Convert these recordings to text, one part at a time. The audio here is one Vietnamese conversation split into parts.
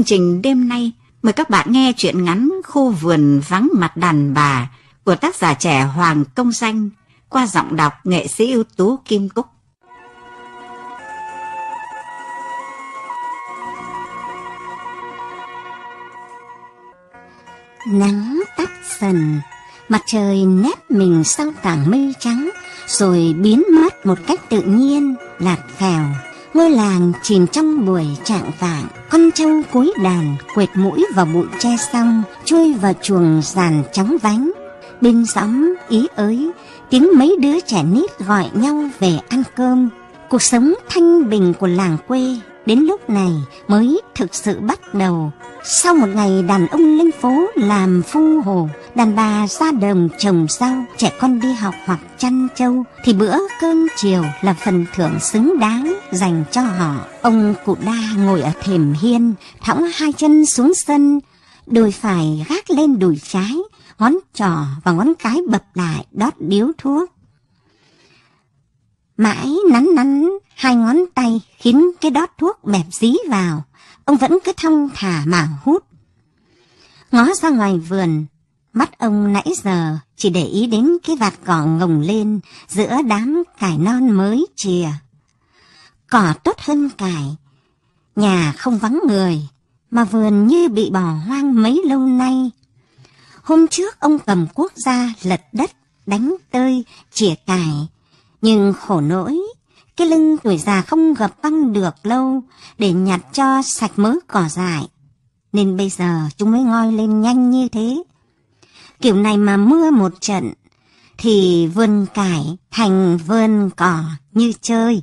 chương trình đêm nay mời các bạn nghe chuyện ngắn Khu vườn vắng mặt đàn bà của tác giả trẻ Hoàng Công Danh qua giọng đọc nghệ sĩ ưu tú Kim Cúc. Nắng tắt dần, mặt trời nép mình sau tảng mây trắng rồi biến mất một cách tự nhiên, lạt khèo ngôi làng chìm trong buổi trạng vạng con trâu cối đàn quệt mũi vào bụi tre xong chui vào chuồng giàn trắng vánh bên xóm ý ới tiếng mấy đứa trẻ nít gọi nhau về ăn cơm cuộc sống thanh bình của làng quê đến lúc này mới thực sự bắt đầu sau một ngày đàn ông lên phố làm phu hồ đàn bà ra đồng trồng rau, trẻ con đi học hoặc chăn trâu thì bữa cơm chiều là phần thưởng xứng đáng dành cho họ. Ông cụ đa ngồi ở thềm hiên, thõng hai chân xuống sân, đùi phải gác lên đùi trái, ngón trỏ và ngón cái bập lại đót điếu thuốc. Mãi nắn nắn hai ngón tay khiến cái đót thuốc bẹp dí vào, ông vẫn cứ thong thả mà hút. Ngó ra ngoài vườn, Mắt ông nãy giờ chỉ để ý đến cái vạt cỏ ngồng lên giữa đám cải non mới chìa. Cỏ tốt hơn cải, nhà không vắng người, mà vườn như bị bỏ hoang mấy lâu nay. Hôm trước ông cầm quốc gia lật đất, đánh tơi, chìa cải, nhưng khổ nỗi cái lưng tuổi già không gập băng được lâu để nhặt cho sạch mớ cỏ dại. Nên bây giờ chúng mới ngoi lên nhanh như thế, kiểu này mà mưa một trận, thì vườn cải thành vườn cỏ như chơi.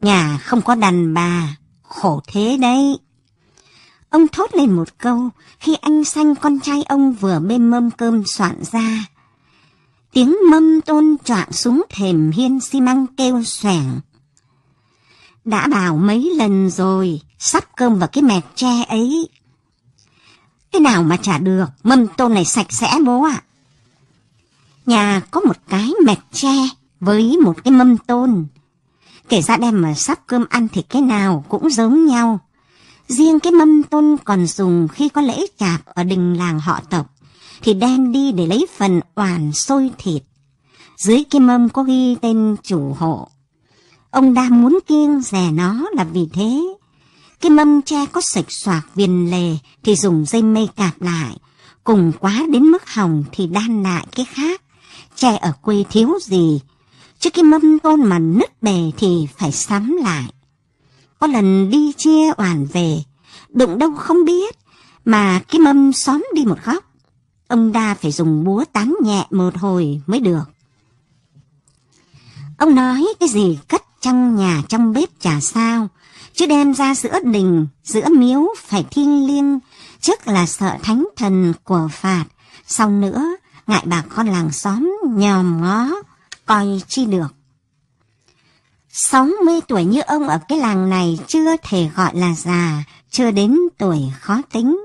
Nhà không có đàn bà, khổ thế đấy. Ông thốt lên một câu khi anh xanh con trai ông vừa bê mâm cơm soạn ra. Tiếng mâm tôn trọn xuống thềm hiên xi măng kêu xoảng. Đã bảo mấy lần rồi, sắp cơm vào cái mẹt tre ấy Thế nào mà chả được, mâm tôm này sạch sẽ bố ạ. Nhà có một cái mẹt tre với một cái mâm tôn. Kể ra đem mà sắp cơm ăn thì cái nào cũng giống nhau. Riêng cái mâm tôn còn dùng khi có lễ chạp ở đình làng họ tộc, thì đem đi để lấy phần oàn sôi thịt. Dưới cái mâm có ghi tên chủ hộ. Ông đang muốn kiêng rẻ nó là vì thế. Cái mâm tre có sạch soạc viền lề thì dùng dây mây cạp lại, cùng quá đến mức hỏng thì đan lại cái khác. Tre ở quê thiếu gì, chứ cái mâm tôn mà nứt bề thì phải sắm lại. Có lần đi chia oản về, đụng đâu không biết, mà cái mâm xóm đi một góc. Ông đa phải dùng búa tán nhẹ một hồi mới được. Ông nói cái gì cất trong nhà trong bếp chả sao, chứ đem ra giữa đình, giữa miếu phải thiêng liêng, trước là sợ thánh thần của phạt, sau nữa ngại bà con làng xóm nhòm ngó, coi chi được. 60 tuổi như ông ở cái làng này chưa thể gọi là già, chưa đến tuổi khó tính.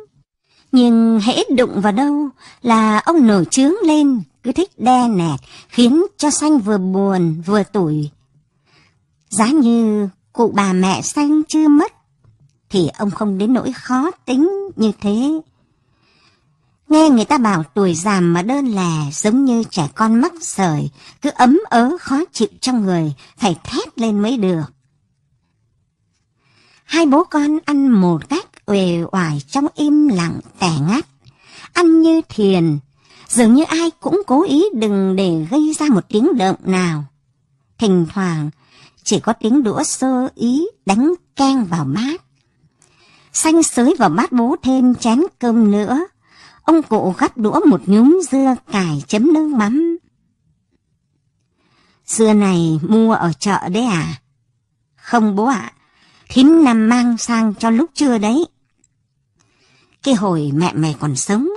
Nhưng hễ đụng vào đâu là ông nổi trướng lên, cứ thích đe nẹt, khiến cho xanh vừa buồn vừa tủi. Giá như cụ bà mẹ xanh chưa mất, thì ông không đến nỗi khó tính như thế. Nghe người ta bảo tuổi già mà đơn lẻ giống như trẻ con mắc sởi, cứ ấm ớ khó chịu trong người, phải thét lên mới được. Hai bố con ăn một cách uể oải trong im lặng tẻ ngắt, ăn như thiền, dường như ai cũng cố ý đừng để gây ra một tiếng động nào. Thỉnh thoảng, chỉ có tiếng đũa sơ ý đánh keng vào mát. Xanh sới vào mát bố thêm chén cơm nữa. Ông cụ gắp đũa một nhúm dưa cải chấm nước mắm. Dưa này mua ở chợ đấy à? Không bố ạ, à, thím nằm mang sang cho lúc trưa đấy. Cái hồi mẹ mày còn sống,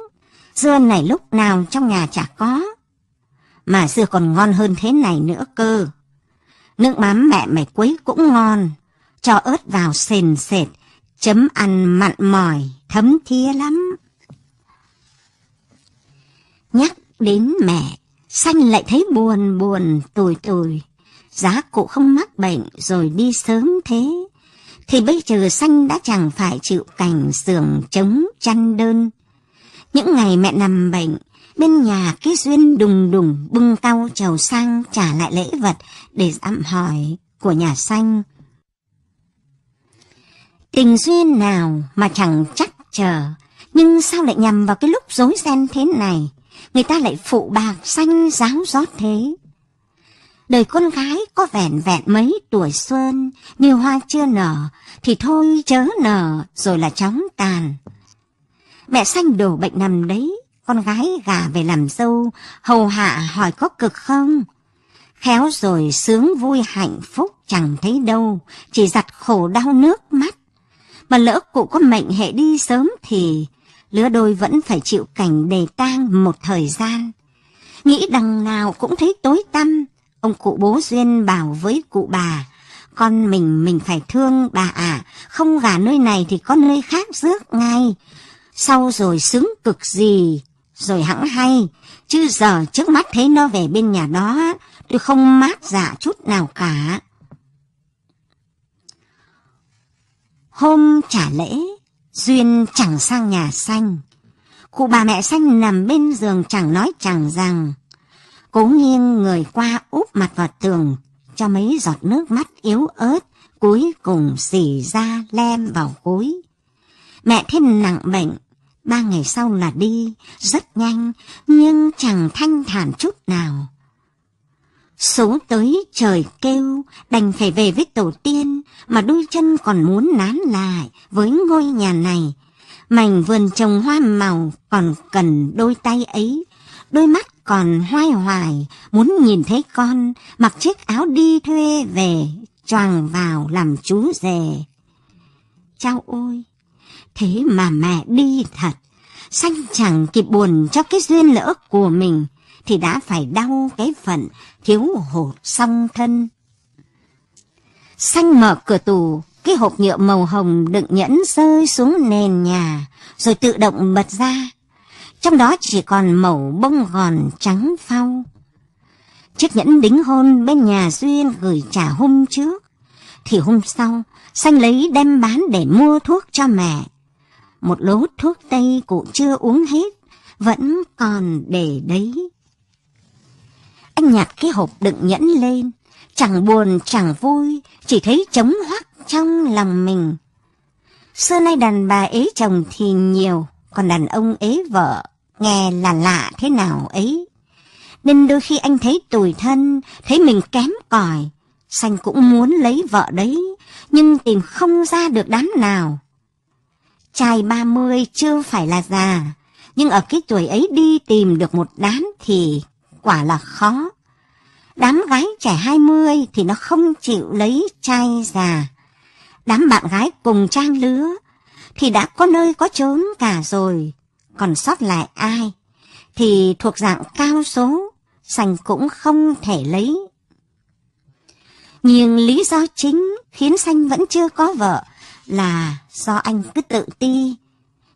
dưa này lúc nào trong nhà chả có. Mà dưa còn ngon hơn thế này nữa cơ, Nước mắm mẹ mày quấy cũng ngon, cho ớt vào sền sệt, chấm ăn mặn mòi, thấm thía lắm. Nhắc đến mẹ, xanh lại thấy buồn buồn tủi tủi. Giá cụ không mắc bệnh rồi đi sớm thế, thì bây giờ xanh đã chẳng phải chịu cảnh giường trống chăn đơn. Những ngày mẹ nằm bệnh, bên nhà cái duyên đùng đùng bưng cau trầu sang trả lại lễ vật để dặm hỏi của nhà xanh. Tình duyên nào mà chẳng chắc chờ, nhưng sao lại nhằm vào cái lúc rối ren thế này, người ta lại phụ bạc xanh giáo rót thế. Đời con gái có vẻn vẹn mấy tuổi xuân, như hoa chưa nở, thì thôi chớ nở rồi là chóng tàn. Mẹ xanh đổ bệnh nằm đấy, con gái gà về làm dâu, hầu hạ hỏi có cực không? Khéo rồi sướng vui hạnh phúc chẳng thấy đâu, chỉ giặt khổ đau nước mắt. Mà lỡ cụ có mệnh hệ đi sớm thì lứa đôi vẫn phải chịu cảnh đề tang một thời gian. Nghĩ đằng nào cũng thấy tối tăm, ông cụ bố Duyên bảo với cụ bà, con mình mình phải thương bà à, không gà nơi này thì có nơi khác rước ngay. Sau rồi sướng cực gì, rồi hẳn hay, chứ giờ trước mắt thấy nó về bên nhà đó, tôi không mát dạ chút nào cả. Hôm trả lễ, Duyên chẳng sang nhà xanh. Cụ bà mẹ xanh nằm bên giường chẳng nói chẳng rằng. Cố nghiêng người qua úp mặt vào tường, cho mấy giọt nước mắt yếu ớt, cuối cùng xì ra lem vào gối. Mẹ thêm nặng bệnh, Ba ngày sau là đi, rất nhanh, nhưng chẳng thanh thản chút nào. Số tới trời kêu, đành phải về với tổ tiên, mà đôi chân còn muốn nán lại với ngôi nhà này. Mảnh vườn trồng hoa màu còn cần đôi tay ấy, đôi mắt còn hoai hoài, muốn nhìn thấy con, mặc chiếc áo đi thuê về, choàng vào làm chú rể. Chao ôi! Thế mà mẹ đi thật, sanh chẳng kịp buồn cho cái duyên lỡ của mình, thì đã phải đau cái phận thiếu hụt song thân. Sanh mở cửa tù, cái hộp nhựa màu hồng đựng nhẫn rơi xuống nền nhà, rồi tự động bật ra. Trong đó chỉ còn màu bông gòn trắng phau. Chiếc nhẫn đính hôn bên nhà Duyên gửi trả hôm trước, thì hôm sau, Xanh lấy đem bán để mua thuốc cho mẹ một lố thuốc tây cụ chưa uống hết, vẫn còn để đấy. Anh nhặt cái hộp đựng nhẫn lên, chẳng buồn chẳng vui, chỉ thấy trống hoắc trong lòng mình. Xưa nay đàn bà ế chồng thì nhiều, còn đàn ông ế vợ, nghe là lạ thế nào ấy. Nên đôi khi anh thấy tủi thân, thấy mình kém cỏi, Xanh cũng muốn lấy vợ đấy, nhưng tìm không ra được đám nào. Trai 30 chưa phải là già, nhưng ở cái tuổi ấy đi tìm được một đám thì quả là khó. Đám gái trẻ 20 thì nó không chịu lấy trai già. Đám bạn gái cùng trang lứa thì đã có nơi có chốn cả rồi, còn sót lại ai thì thuộc dạng cao số, sành cũng không thể lấy. Nhưng lý do chính khiến Xanh vẫn chưa có vợ là do anh cứ tự ti,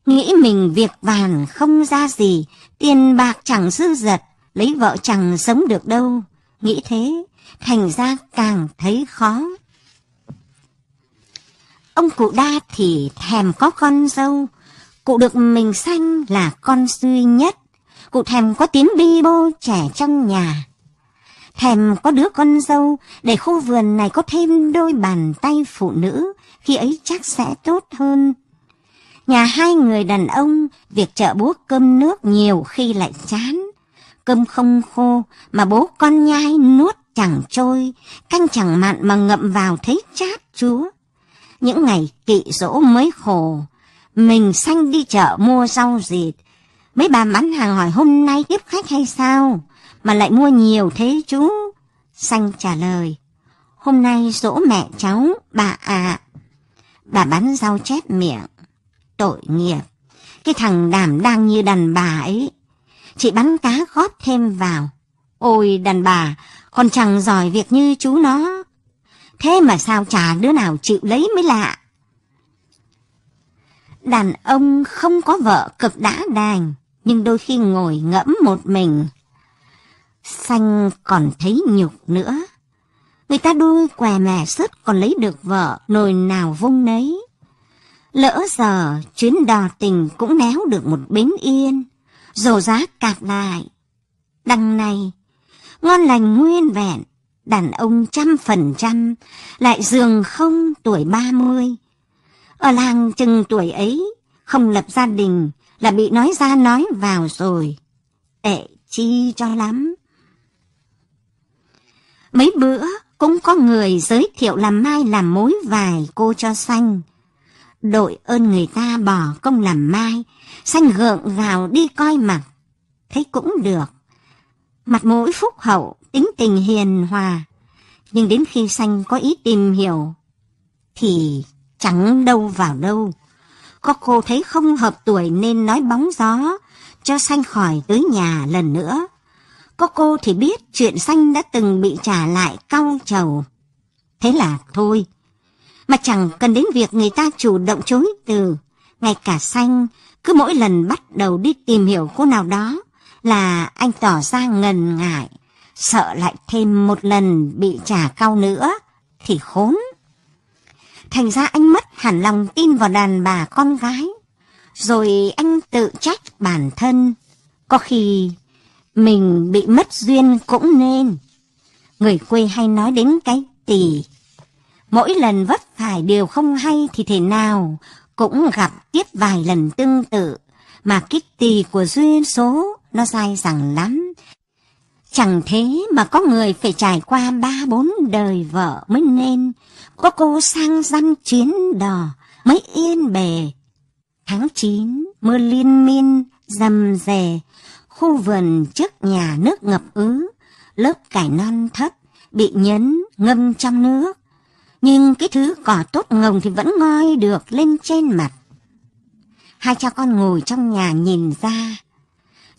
nghĩ mình việc vàn không ra gì, tiền bạc chẳng dư dật, lấy vợ chẳng sống được đâu. Nghĩ thế, thành ra càng thấy khó. Ông cụ đa thì thèm có con dâu, cụ được mình sanh là con duy nhất, cụ thèm có tiếng bi bô trẻ trong nhà. Thèm có đứa con dâu để khu vườn này có thêm đôi bàn tay phụ nữ khi ấy chắc sẽ tốt hơn. Nhà hai người đàn ông, việc chợ búa cơm nước nhiều khi lại chán. Cơm không khô mà bố con nhai nuốt chẳng trôi, canh chẳng mặn mà ngậm vào thấy chát chúa. Những ngày kỵ dỗ mới khổ, mình xanh đi chợ mua rau dịt. Mấy bà bán hàng hỏi hôm nay tiếp khách hay sao, mà lại mua nhiều thế chú? Xanh trả lời, hôm nay dỗ mẹ cháu, bà ạ. À bà bắn rau chép miệng. Tội nghiệp, cái thằng đảm đang như đàn bà ấy. Chị bắn cá góp thêm vào. Ôi đàn bà, còn chẳng giỏi việc như chú nó. Thế mà sao chả đứa nào chịu lấy mới lạ. Đàn ông không có vợ cực đã đàn nhưng đôi khi ngồi ngẫm một mình. Xanh còn thấy nhục nữa. Người ta đuôi què mè sứt còn lấy được vợ nồi nào vung nấy. Lỡ giờ chuyến đò tình cũng néo được một bến yên, dồ giá cạp lại. Đằng này, ngon lành nguyên vẹn, đàn ông trăm phần trăm, lại giường không tuổi ba mươi. Ở làng chừng tuổi ấy, không lập gia đình là bị nói ra nói vào rồi. Tệ chi cho lắm. Mấy bữa, cũng có người giới thiệu làm mai làm mối vài cô cho xanh. Đội ơn người ta bỏ công làm mai, xanh gượng gào đi coi mặt, thấy cũng được. Mặt mũi phúc hậu, tính tình hiền hòa, nhưng đến khi xanh có ý tìm hiểu, thì chẳng đâu vào đâu. Có cô thấy không hợp tuổi nên nói bóng gió, cho xanh khỏi tới nhà lần nữa. Có cô thì biết chuyện xanh đã từng bị trả lại cau trầu. Thế là thôi. Mà chẳng cần đến việc người ta chủ động chối từ. Ngay cả xanh, cứ mỗi lần bắt đầu đi tìm hiểu cô nào đó là anh tỏ ra ngần ngại. Sợ lại thêm một lần bị trả cau nữa thì khốn. Thành ra anh mất hẳn lòng tin vào đàn bà con gái. Rồi anh tự trách bản thân. Có khi mình bị mất duyên cũng nên. Người quê hay nói đến cái tỷ. Mỗi lần vấp phải điều không hay thì thế nào cũng gặp tiếp vài lần tương tự, mà cái tỷ của duyên số nó dai dẳng lắm. Chẳng thế mà có người phải trải qua ba bốn đời vợ mới nên, có cô sang dăm chuyến đò mới yên bề. Tháng 9, mưa liên miên, dầm dề khu vườn trước nhà nước ngập ứ, lớp cải non thấp, bị nhấn, ngâm trong nước. Nhưng cái thứ cỏ tốt ngồng thì vẫn ngoi được lên trên mặt. Hai cha con ngồi trong nhà nhìn ra.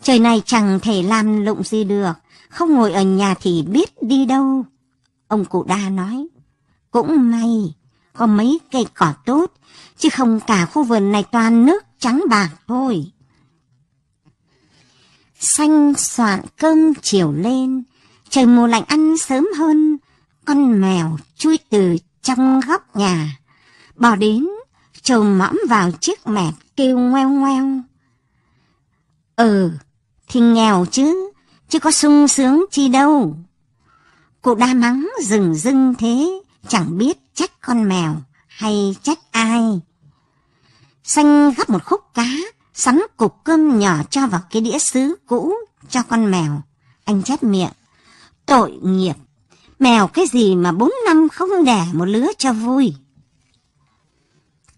Trời này chẳng thể làm lụng gì được, không ngồi ở nhà thì biết đi đâu. Ông cụ đa nói, cũng may có mấy cây cỏ tốt, chứ không cả khu vườn này toàn nước trắng bạc thôi. Xanh soạn cơm chiều lên, trời mùa lạnh ăn sớm hơn, con mèo chui từ trong góc nhà, bò đến, trồm mõm vào chiếc mẹt kêu ngoeo ngoeo. Ừ, thì nghèo chứ, chứ có sung sướng chi đâu. Cụ đa mắng rừng rưng thế, chẳng biết trách con mèo hay trách ai. Xanh gấp một khúc cá, sắn cục cơm nhỏ cho vào cái đĩa sứ cũ cho con mèo. Anh chép miệng. Tội nghiệp, mèo cái gì mà bốn năm không đẻ một lứa cho vui.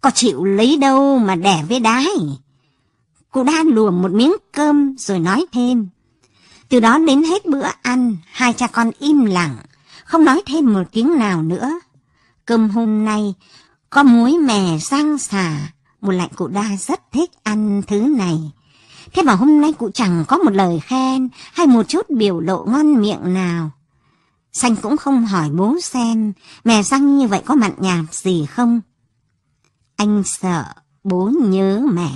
Có chịu lấy đâu mà đẻ với đái. Cụ đã lùa một miếng cơm rồi nói thêm. Từ đó đến hết bữa ăn, hai cha con im lặng, không nói thêm một tiếng nào nữa. Cơm hôm nay có muối mè rang xà, một lạnh cụ đa rất thích ăn thứ này. Thế mà hôm nay cụ chẳng có một lời khen hay một chút biểu lộ ngon miệng nào. Xanh cũng không hỏi bố xem mè răng như vậy có mặn nhạt gì không. Anh sợ bố nhớ mẹ.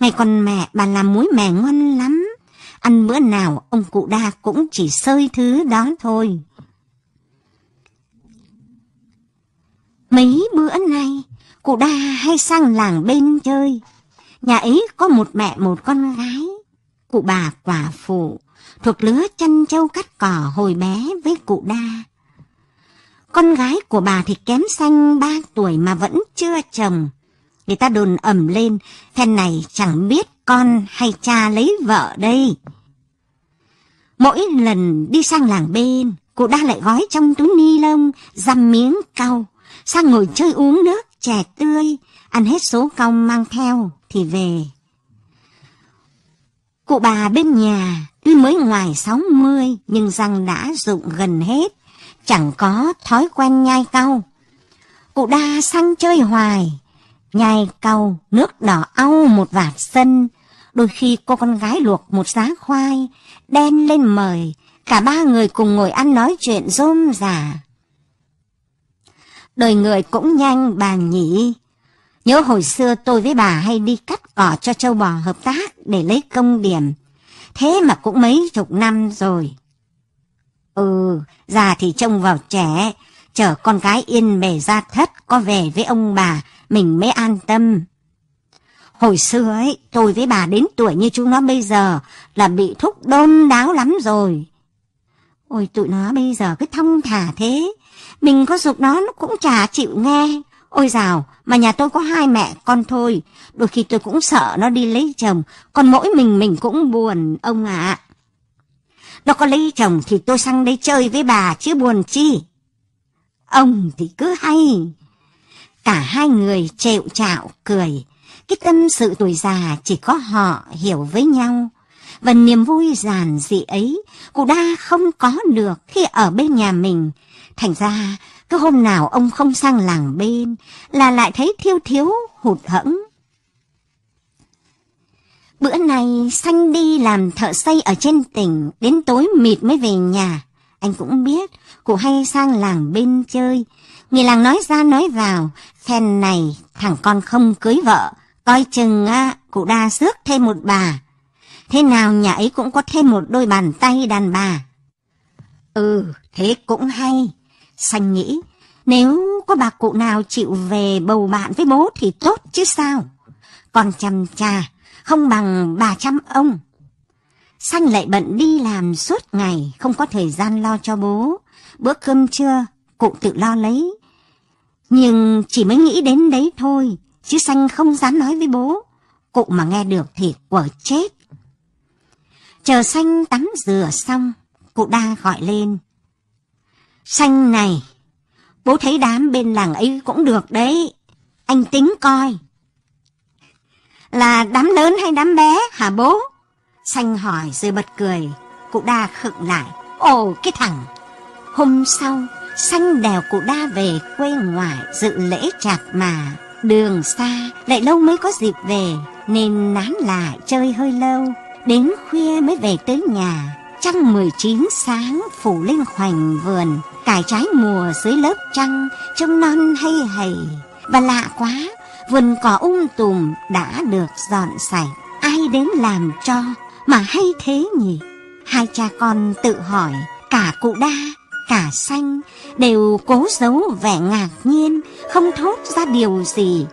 Ngày còn mẹ bà làm muối mè ngon lắm. Ăn bữa nào ông cụ đa cũng chỉ sơi thứ đó thôi. Mấy bữa nay Cụ đa hay sang làng bên chơi. Nhà ấy có một mẹ một con gái. Cụ bà quả phụ, thuộc lứa chăn trâu cắt cỏ hồi bé với cụ đa. Con gái của bà thì kém xanh ba tuổi mà vẫn chưa chồng. Người ta đồn ẩm lên, phen này chẳng biết con hay cha lấy vợ đây. Mỗi lần đi sang làng bên, cụ đa lại gói trong túi ni lông, dăm miếng cau, sang ngồi chơi uống nước, trẻ tươi, ăn hết số cong mang theo thì về. Cụ bà bên nhà tuy mới ngoài 60 nhưng răng đã rụng gần hết, chẳng có thói quen nhai cau. Cụ đa sang chơi hoài, nhai cau nước đỏ au một vạt sân, đôi khi cô con gái luộc một giá khoai, đen lên mời, cả ba người cùng ngồi ăn nói chuyện rôm rả đời người cũng nhanh bà nhỉ. Nhớ hồi xưa tôi với bà hay đi cắt cỏ cho châu bò hợp tác để lấy công điểm. Thế mà cũng mấy chục năm rồi. Ừ, già thì trông vào trẻ, chở con gái yên bề ra thất có về với ông bà, mình mới an tâm. Hồi xưa ấy, tôi với bà đến tuổi như chúng nó bây giờ là bị thúc đôn đáo lắm rồi. Ôi tụi nó bây giờ cứ thông thả thế, mình có dục nó nó cũng chả chịu nghe. Ôi dào, mà nhà tôi có hai mẹ con thôi, đôi khi tôi cũng sợ nó đi lấy chồng, còn mỗi mình mình cũng buồn ông ạ. Nó có lấy chồng thì tôi sang đây chơi với bà chứ buồn chi. Ông thì cứ hay. Cả hai người trệu trạo cười, cái tâm sự tuổi già chỉ có họ hiểu với nhau. Và niềm vui giản dị ấy, cũng đa không có được khi ở bên nhà mình, Thành ra, cứ hôm nào ông không sang làng bên là lại thấy thiêu thiếu hụt hẫng. Bữa nay Xanh đi làm thợ xây ở trên tỉnh, đến tối mịt mới về nhà. Anh cũng biết, cụ hay sang làng bên chơi. Người làng nói ra nói vào, phen này thằng con không cưới vợ, coi chừng á, cụ đa rước thêm một bà. Thế nào nhà ấy cũng có thêm một đôi bàn tay đàn bà. Ừ, thế cũng hay xanh nghĩ, nếu có bà cụ nào chịu về bầu bạn với bố thì tốt chứ sao. Còn chăm cha, không bằng bà chăm ông. xanh lại bận đi làm suốt ngày, không có thời gian lo cho bố. Bữa cơm trưa, cụ tự lo lấy. Nhưng chỉ mới nghĩ đến đấy thôi, chứ xanh không dám nói với bố. Cụ mà nghe được thì quở chết. Chờ xanh tắm rửa xong, cụ đa gọi lên. Xanh này, bố thấy đám bên làng ấy cũng được đấy, anh tính coi. Là đám lớn hay đám bé hả bố? Xanh hỏi rồi bật cười, cụ đa khựng lại. Ồ cái thằng! Hôm sau, Xanh đèo cụ đa về quê ngoại dự lễ chạc mà. Đường xa, lại lâu mới có dịp về, nên nán lại chơi hơi lâu. Đến khuya mới về tới nhà, Trăng 19 sáng phủ lên hoành vườn, cải trái mùa dưới lớp trăng trông non hay hầy. Và lạ quá, vườn cỏ um tùm đã được dọn sạch, ai đến làm cho mà hay thế nhỉ? Hai cha con tự hỏi, cả cụ đa, cả xanh đều cố giấu vẻ ngạc nhiên, không thốt ra điều gì.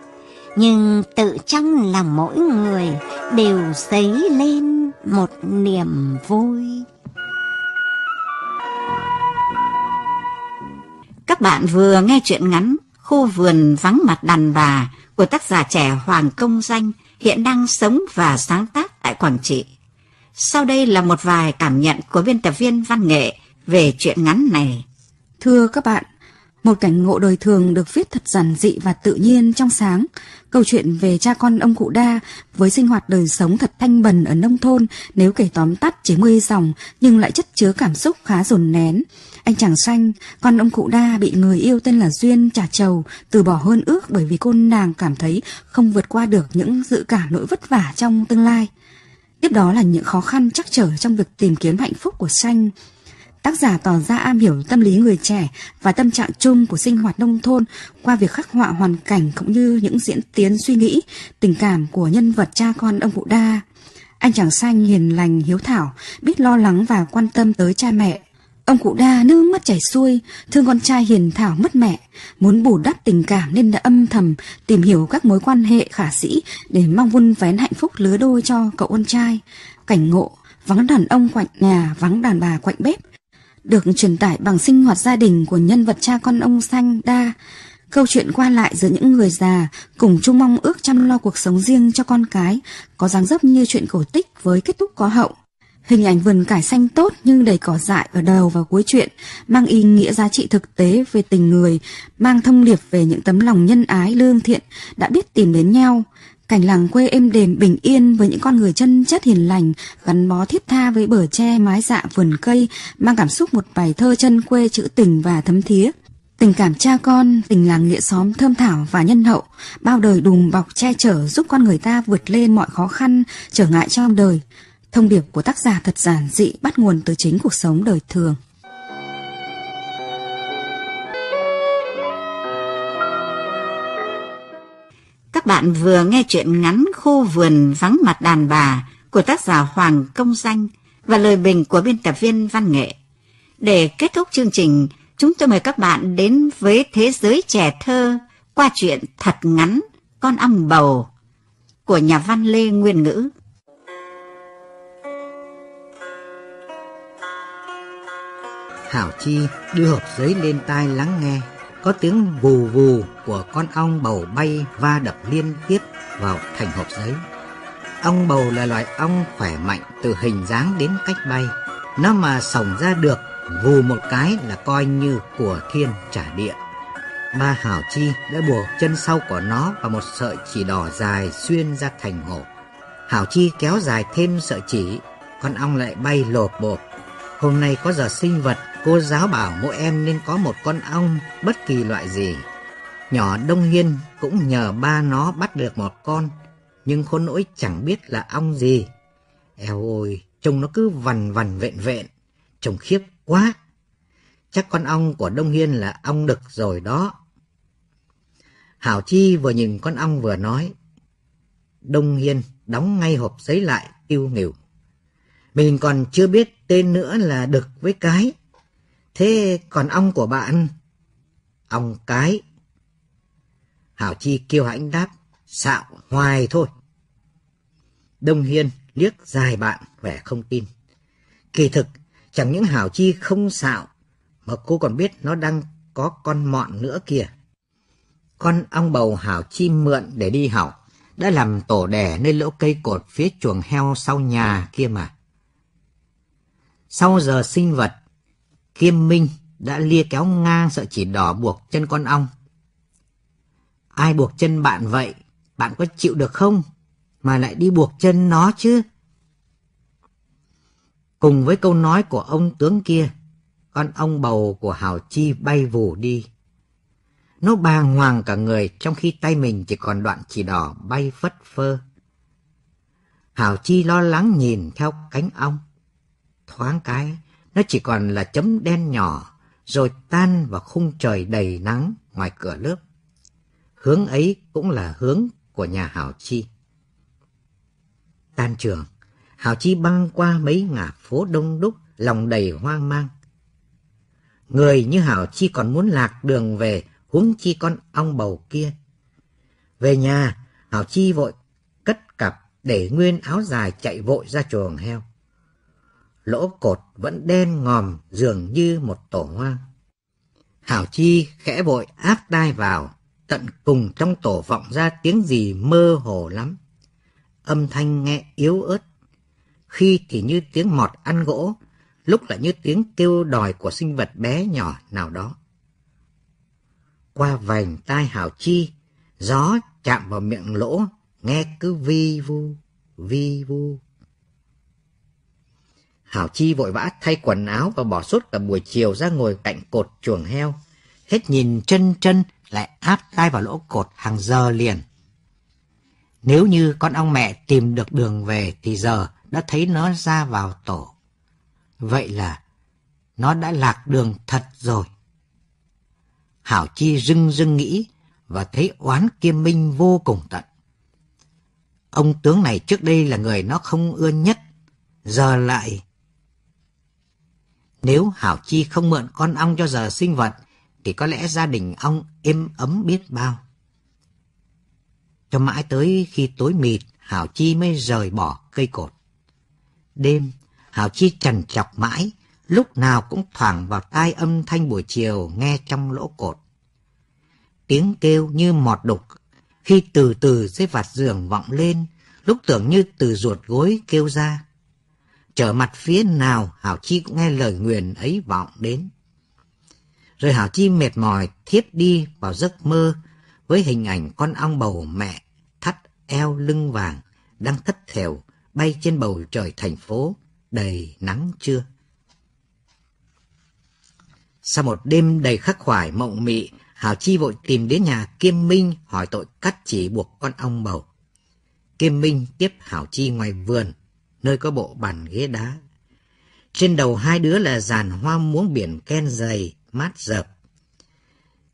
Nhưng tự trong lòng mỗi người đều dấy lên một niềm vui. Các bạn vừa nghe chuyện ngắn Khu vườn vắng mặt đàn bà của tác giả trẻ Hoàng Công Danh hiện đang sống và sáng tác tại Quảng Trị. Sau đây là một vài cảm nhận của biên tập viên văn nghệ về chuyện ngắn này. Thưa các bạn, một cảnh ngộ đời thường được viết thật giản dị và tự nhiên trong sáng. Câu chuyện về cha con ông cụ đa với sinh hoạt đời sống thật thanh bần ở nông thôn nếu kể tóm tắt chỉ mươi dòng nhưng lại chất chứa cảm xúc khá dồn nén. Anh chàng xanh, con ông cụ đa bị người yêu tên là Duyên trả trầu, từ bỏ hơn ước bởi vì cô nàng cảm thấy không vượt qua được những dự cảm nỗi vất vả trong tương lai. Tiếp đó là những khó khăn chắc trở trong việc tìm kiếm hạnh phúc của xanh. Tác giả tỏ ra am hiểu tâm lý người trẻ và tâm trạng chung của sinh hoạt nông thôn qua việc khắc họa hoàn cảnh cũng như những diễn tiến suy nghĩ, tình cảm của nhân vật cha con ông cụ đa. Anh chàng xanh hiền lành hiếu thảo, biết lo lắng và quan tâm tới cha mẹ. Ông cụ đa nước mắt chảy xuôi, thương con trai hiền thảo mất mẹ, muốn bù đắp tình cảm nên đã âm thầm tìm hiểu các mối quan hệ khả sĩ để mong vun vén hạnh phúc lứa đôi cho cậu con trai. Cảnh ngộ, vắng đàn ông quạnh nhà, vắng đàn bà quạnh bếp, được truyền tải bằng sinh hoạt gia đình của nhân vật cha con ông Xanh Đa. Câu chuyện qua lại giữa những người già cùng chung mong ước chăm lo cuộc sống riêng cho con cái có dáng dấp như chuyện cổ tích với kết thúc có hậu. Hình ảnh vườn cải xanh tốt nhưng đầy cỏ dại ở đầu và cuối chuyện, mang ý nghĩa giá trị thực tế về tình người, mang thông điệp về những tấm lòng nhân ái lương thiện đã biết tìm đến nhau. Cảnh làng quê êm đềm bình yên với những con người chân chất hiền lành, gắn bó thiết tha với bờ tre, mái dạ, vườn cây, mang cảm xúc một bài thơ chân quê trữ tình và thấm thía. Tình cảm cha con, tình làng nghĩa xóm thơm thảo và nhân hậu, bao đời đùm bọc che chở giúp con người ta vượt lên mọi khó khăn, trở ngại trong đời. Thông điệp của tác giả thật giản dị bắt nguồn từ chính cuộc sống đời thường. Các bạn vừa nghe chuyện ngắn khu vườn vắng mặt đàn bà của tác giả Hoàng Công Danh và lời bình của biên tập viên Văn Nghệ. Để kết thúc chương trình, chúng tôi mời các bạn đến với thế giới trẻ thơ qua chuyện thật ngắn Con ong bầu của nhà văn Lê Nguyên Ngữ. Hảo Chi đưa hộp giấy lên tai lắng nghe. Có tiếng vù vù của con ong bầu bay va đập liên tiếp vào thành hộp giấy. Ong bầu là loài ong khỏe mạnh từ hình dáng đến cách bay. Nó mà sổng ra được vù một cái là coi như của thiên trả địa. Ba Hảo Chi đã buộc chân sau của nó vào một sợi chỉ đỏ dài xuyên ra thành hộp. Hảo Chi kéo dài thêm sợi chỉ, con ong lại bay lột bột Hôm nay có giờ sinh vật, cô giáo bảo mỗi em nên có một con ong, bất kỳ loại gì. Nhỏ Đông Hiên cũng nhờ ba nó bắt được một con, nhưng khốn nỗi chẳng biết là ong gì. Eo ôi, trông nó cứ vằn vằn vẹn vẹn, trông khiếp quá. Chắc con ong của Đông Hiên là ong đực rồi đó. Hảo Chi vừa nhìn con ong vừa nói. Đông Hiên đóng ngay hộp giấy lại, tiêu nghỉu. Mình còn chưa biết tên nữa là Đực với Cái. Thế còn ong của bạn? Ong Cái. Hảo Chi kêu hãnh đáp, xạo hoài thôi. Đông Hiên liếc dài bạn vẻ không tin. Kỳ thực, chẳng những Hảo Chi không xạo, mà cô còn biết nó đang có con mọn nữa kìa. Con ong bầu Hảo Chi mượn để đi học đã làm tổ đẻ nơi lỗ cây cột phía chuồng heo sau nhà kia mà. Sau giờ sinh vật, Kiêm Minh đã lia kéo ngang sợi chỉ đỏ buộc chân con ong. Ai buộc chân bạn vậy? Bạn có chịu được không? Mà lại đi buộc chân nó chứ? Cùng với câu nói của ông tướng kia, con ong bầu của Hào Chi bay vù đi. Nó bàng hoàng cả người trong khi tay mình chỉ còn đoạn chỉ đỏ bay phất phơ. Hào Chi lo lắng nhìn theo cánh ong thoáng cái, nó chỉ còn là chấm đen nhỏ, rồi tan vào khung trời đầy nắng ngoài cửa lớp. Hướng ấy cũng là hướng của nhà Hảo Chi. Tan trường, Hảo Chi băng qua mấy ngã phố đông đúc, lòng đầy hoang mang. Người như Hảo Chi còn muốn lạc đường về, huống chi con ong bầu kia. Về nhà, Hảo Chi vội cất cặp để nguyên áo dài chạy vội ra chuồng heo lỗ cột vẫn đen ngòm dường như một tổ hoang. Hảo Chi khẽ vội áp tai vào, tận cùng trong tổ vọng ra tiếng gì mơ hồ lắm. Âm thanh nghe yếu ớt, khi thì như tiếng mọt ăn gỗ, lúc lại như tiếng kêu đòi của sinh vật bé nhỏ nào đó. Qua vành tai Hảo Chi, gió chạm vào miệng lỗ, nghe cứ vi vu, vi vu. Hảo Chi vội vã thay quần áo và bỏ suốt cả buổi chiều ra ngồi cạnh cột chuồng heo. Hết nhìn chân chân lại áp tay vào lỗ cột hàng giờ liền. Nếu như con ong mẹ tìm được đường về thì giờ đã thấy nó ra vào tổ. Vậy là nó đã lạc đường thật rồi. Hảo Chi rưng rưng nghĩ và thấy oán kiêm minh vô cùng tận. Ông tướng này trước đây là người nó không ưa nhất, giờ lại nếu Hảo Chi không mượn con ong cho giờ sinh vật, thì có lẽ gia đình ong êm ấm biết bao. Cho mãi tới khi tối mịt, Hảo Chi mới rời bỏ cây cột. Đêm, Hảo Chi trần chọc mãi, lúc nào cũng thoảng vào tai âm thanh buổi chiều nghe trong lỗ cột. Tiếng kêu như mọt đục, khi từ từ dưới vạt giường vọng lên, lúc tưởng như từ ruột gối kêu ra trở mặt phía nào Hảo Chi cũng nghe lời nguyền ấy vọng đến. Rồi Hảo Chi mệt mỏi thiếp đi vào giấc mơ với hình ảnh con ong bầu mẹ thắt eo lưng vàng đang thất thèo bay trên bầu trời thành phố đầy nắng trưa. Sau một đêm đầy khắc khoải mộng mị, Hảo Chi vội tìm đến nhà kim Minh hỏi tội cắt chỉ buộc con ong bầu. kim Minh tiếp Hảo Chi ngoài vườn, nơi có bộ bàn ghế đá. Trên đầu hai đứa là dàn hoa muống biển ken dày, mát dập.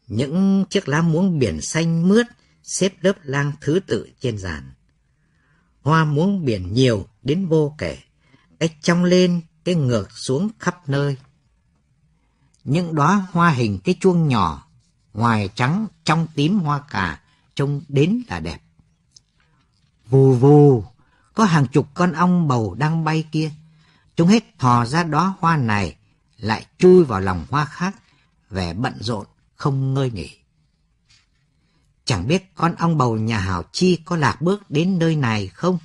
Những chiếc lá muống biển xanh mướt xếp lớp lang thứ tự trên dàn. Hoa muống biển nhiều đến vô kể, cái trong lên, cái ngược xuống khắp nơi. Những đóa hoa hình cái chuông nhỏ, ngoài trắng trong tím hoa cà, trông đến là đẹp. Vù vù có hàng chục con ong bầu đang bay kia. Chúng hết thò ra đó hoa này, lại chui vào lòng hoa khác, vẻ bận rộn, không ngơi nghỉ. Chẳng biết con ong bầu nhà Hảo Chi có lạc bước đến nơi này không?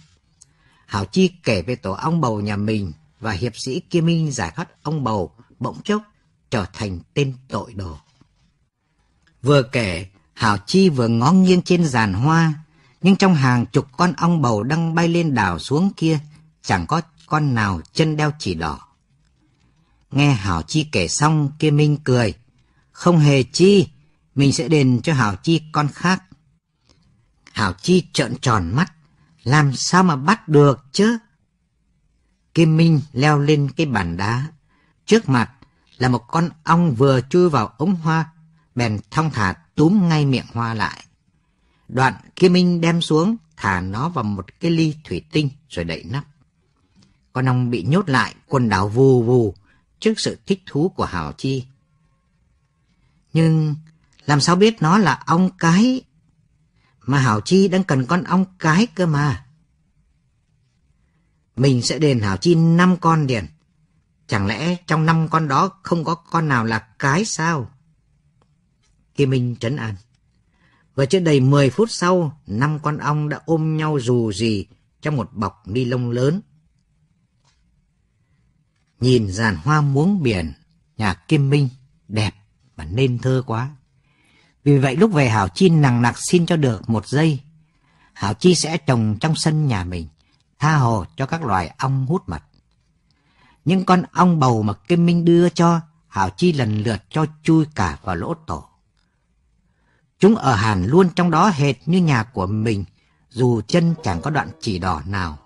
Hảo Chi kể về tổ ong bầu nhà mình và hiệp sĩ Kim Minh giải thoát ong bầu bỗng chốc trở thành tên tội đồ. Vừa kể, Hảo Chi vừa ngó nghiêng trên giàn hoa, nhưng trong hàng chục con ong bầu đang bay lên đảo xuống kia, chẳng có con nào chân đeo chỉ đỏ. Nghe Hảo Chi kể xong, kia Minh cười. Không hề chi, mình sẽ đền cho Hảo Chi con khác. Hảo Chi trợn tròn mắt, làm sao mà bắt được chứ? Kim Minh leo lên cái bàn đá. Trước mặt là một con ong vừa chui vào ống hoa, bèn thong thả túm ngay miệng hoa lại. Đoạn Kim Minh đem xuống, thả nó vào một cái ly thủy tinh rồi đậy nắp. Con ong bị nhốt lại, quần đảo vù vù trước sự thích thú của Hảo Chi. Nhưng làm sao biết nó là ong cái? Mà Hảo Chi đang cần con ong cái cơ mà. Mình sẽ đền Hảo Chi năm con điền. Chẳng lẽ trong năm con đó không có con nào là cái sao? Kim Minh trấn an và chưa đầy 10 phút sau, năm con ong đã ôm nhau dù gì trong một bọc ni lông lớn. Nhìn dàn hoa muống biển, nhà Kim Minh đẹp và nên thơ quá. Vì vậy lúc về Hảo Chi nằng nặc xin cho được một giây. Hảo Chi sẽ trồng trong sân nhà mình, tha hồ cho các loài ong hút mật. Những con ong bầu mà Kim Minh đưa cho, Hảo Chi lần lượt cho chui cả vào lỗ tổ. Chúng ở hàn luôn trong đó hệt như nhà của mình, dù chân chẳng có đoạn chỉ đỏ nào.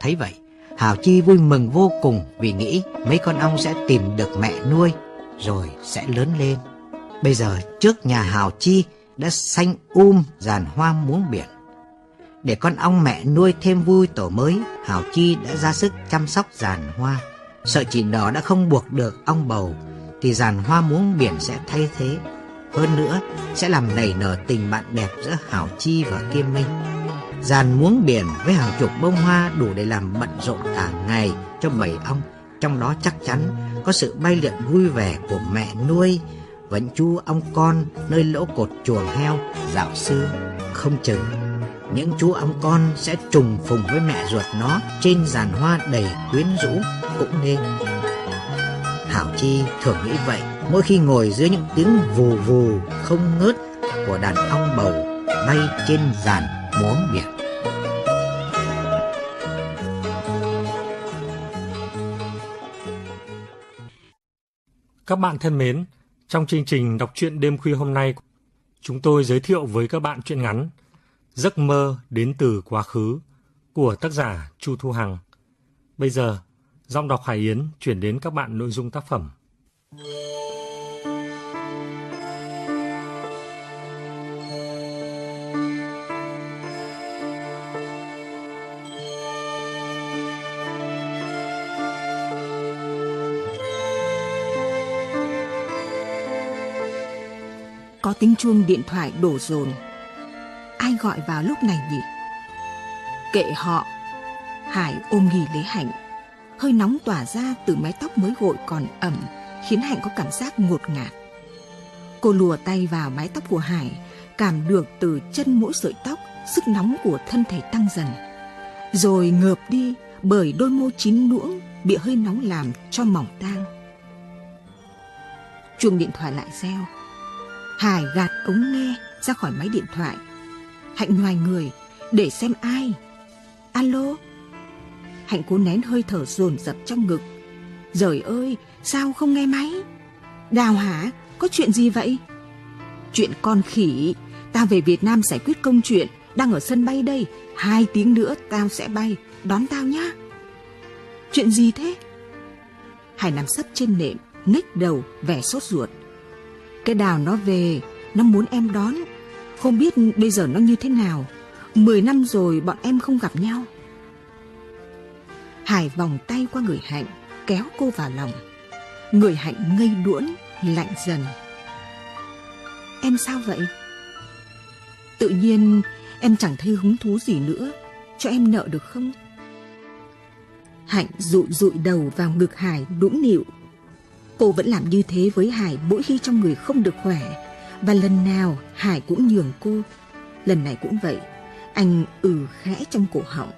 Thấy vậy, hào Chi vui mừng vô cùng vì nghĩ mấy con ong sẽ tìm được mẹ nuôi, rồi sẽ lớn lên. Bây giờ trước nhà hào Chi đã xanh um dàn hoa muống biển. Để con ong mẹ nuôi thêm vui tổ mới, hào Chi đã ra sức chăm sóc dàn hoa. Sợ chỉ đỏ đã không buộc được ong bầu, thì dàn hoa muống biển sẽ thay thế. Hơn nữa, sẽ làm nảy nở tình bạn đẹp giữa Hảo Chi và Kim Minh. Dàn muống biển với hàng chục bông hoa đủ để làm bận rộn cả ngày cho bảy ong. Trong đó chắc chắn có sự bay lượn vui vẻ của mẹ nuôi, vẫn chú ong con nơi lỗ cột chuồng heo dạo xưa. Không chừng, những chú ong con sẽ trùng phùng với mẹ ruột nó trên dàn hoa đầy quyến rũ cũng nên. Hảo Chi thường nghĩ vậy mỗi khi ngồi dưới những tiếng vù vù không ngớt của đàn ong bầu bay trên dàn múa biển. Các bạn thân mến, trong chương trình đọc truyện đêm khuya hôm nay, chúng tôi giới thiệu với các bạn truyện ngắn Giấc mơ đến từ quá khứ của tác giả Chu Thu Hằng. Bây giờ, giọng đọc Hải Yến chuyển đến các bạn nội dung tác phẩm. Yeah. có tiếng chuông điện thoại đổ dồn ai gọi vào lúc này nhỉ kệ họ hải ôm nghỉ lấy hạnh hơi nóng tỏa ra từ mái tóc mới gội còn ẩm khiến hạnh có cảm giác ngột ngạt cô lùa tay vào mái tóc của hải cảm được từ chân mỗi sợi tóc sức nóng của thân thể tăng dần rồi ngợp đi bởi đôi môi chín nuỗng bị hơi nóng làm cho mỏng tang chuông điện thoại lại reo Hải gạt ống nghe ra khỏi máy điện thoại. Hạnh ngoài người để xem ai. Alo? Hạnh cố nén hơi thở dồn dập trong ngực. Giời ơi, sao không nghe máy? Đào hả? Có chuyện gì vậy? Chuyện con khỉ. Ta về Việt Nam giải quyết công chuyện. Đang ở sân bay đây. Hai tiếng nữa tao sẽ bay. Đón tao nhá. Chuyện gì thế? Hải nằm sấp trên nệm, nếch đầu, vẻ sốt ruột. Cái đào nó về, nó muốn em đón. Không biết bây giờ nó như thế nào. Mười năm rồi bọn em không gặp nhau. Hải vòng tay qua người Hạnh, kéo cô vào lòng. Người Hạnh ngây đuỗn, lạnh dần. Em sao vậy? Tự nhiên em chẳng thấy hứng thú gì nữa. Cho em nợ được không? Hạnh dụi dụi đầu vào ngực Hải đũng nịu Cô vẫn làm như thế với Hải mỗi khi trong người không được khỏe và lần nào Hải cũng nhường cô. Lần này cũng vậy, anh ừ khẽ trong cổ họng,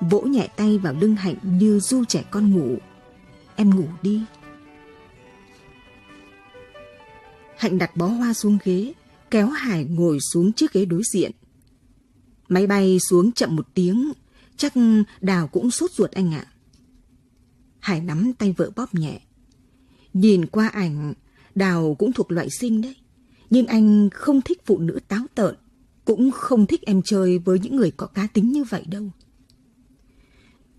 vỗ nhẹ tay vào lưng Hạnh như du trẻ con ngủ. Em ngủ đi. Hạnh đặt bó hoa xuống ghế, kéo Hải ngồi xuống chiếc ghế đối diện. Máy bay xuống chậm một tiếng, chắc Đào cũng sốt ruột anh ạ. Hải nắm tay vợ bóp nhẹ, Nhìn qua ảnh, Đào cũng thuộc loại xinh đấy. Nhưng anh không thích phụ nữ táo tợn, cũng không thích em chơi với những người có cá tính như vậy đâu.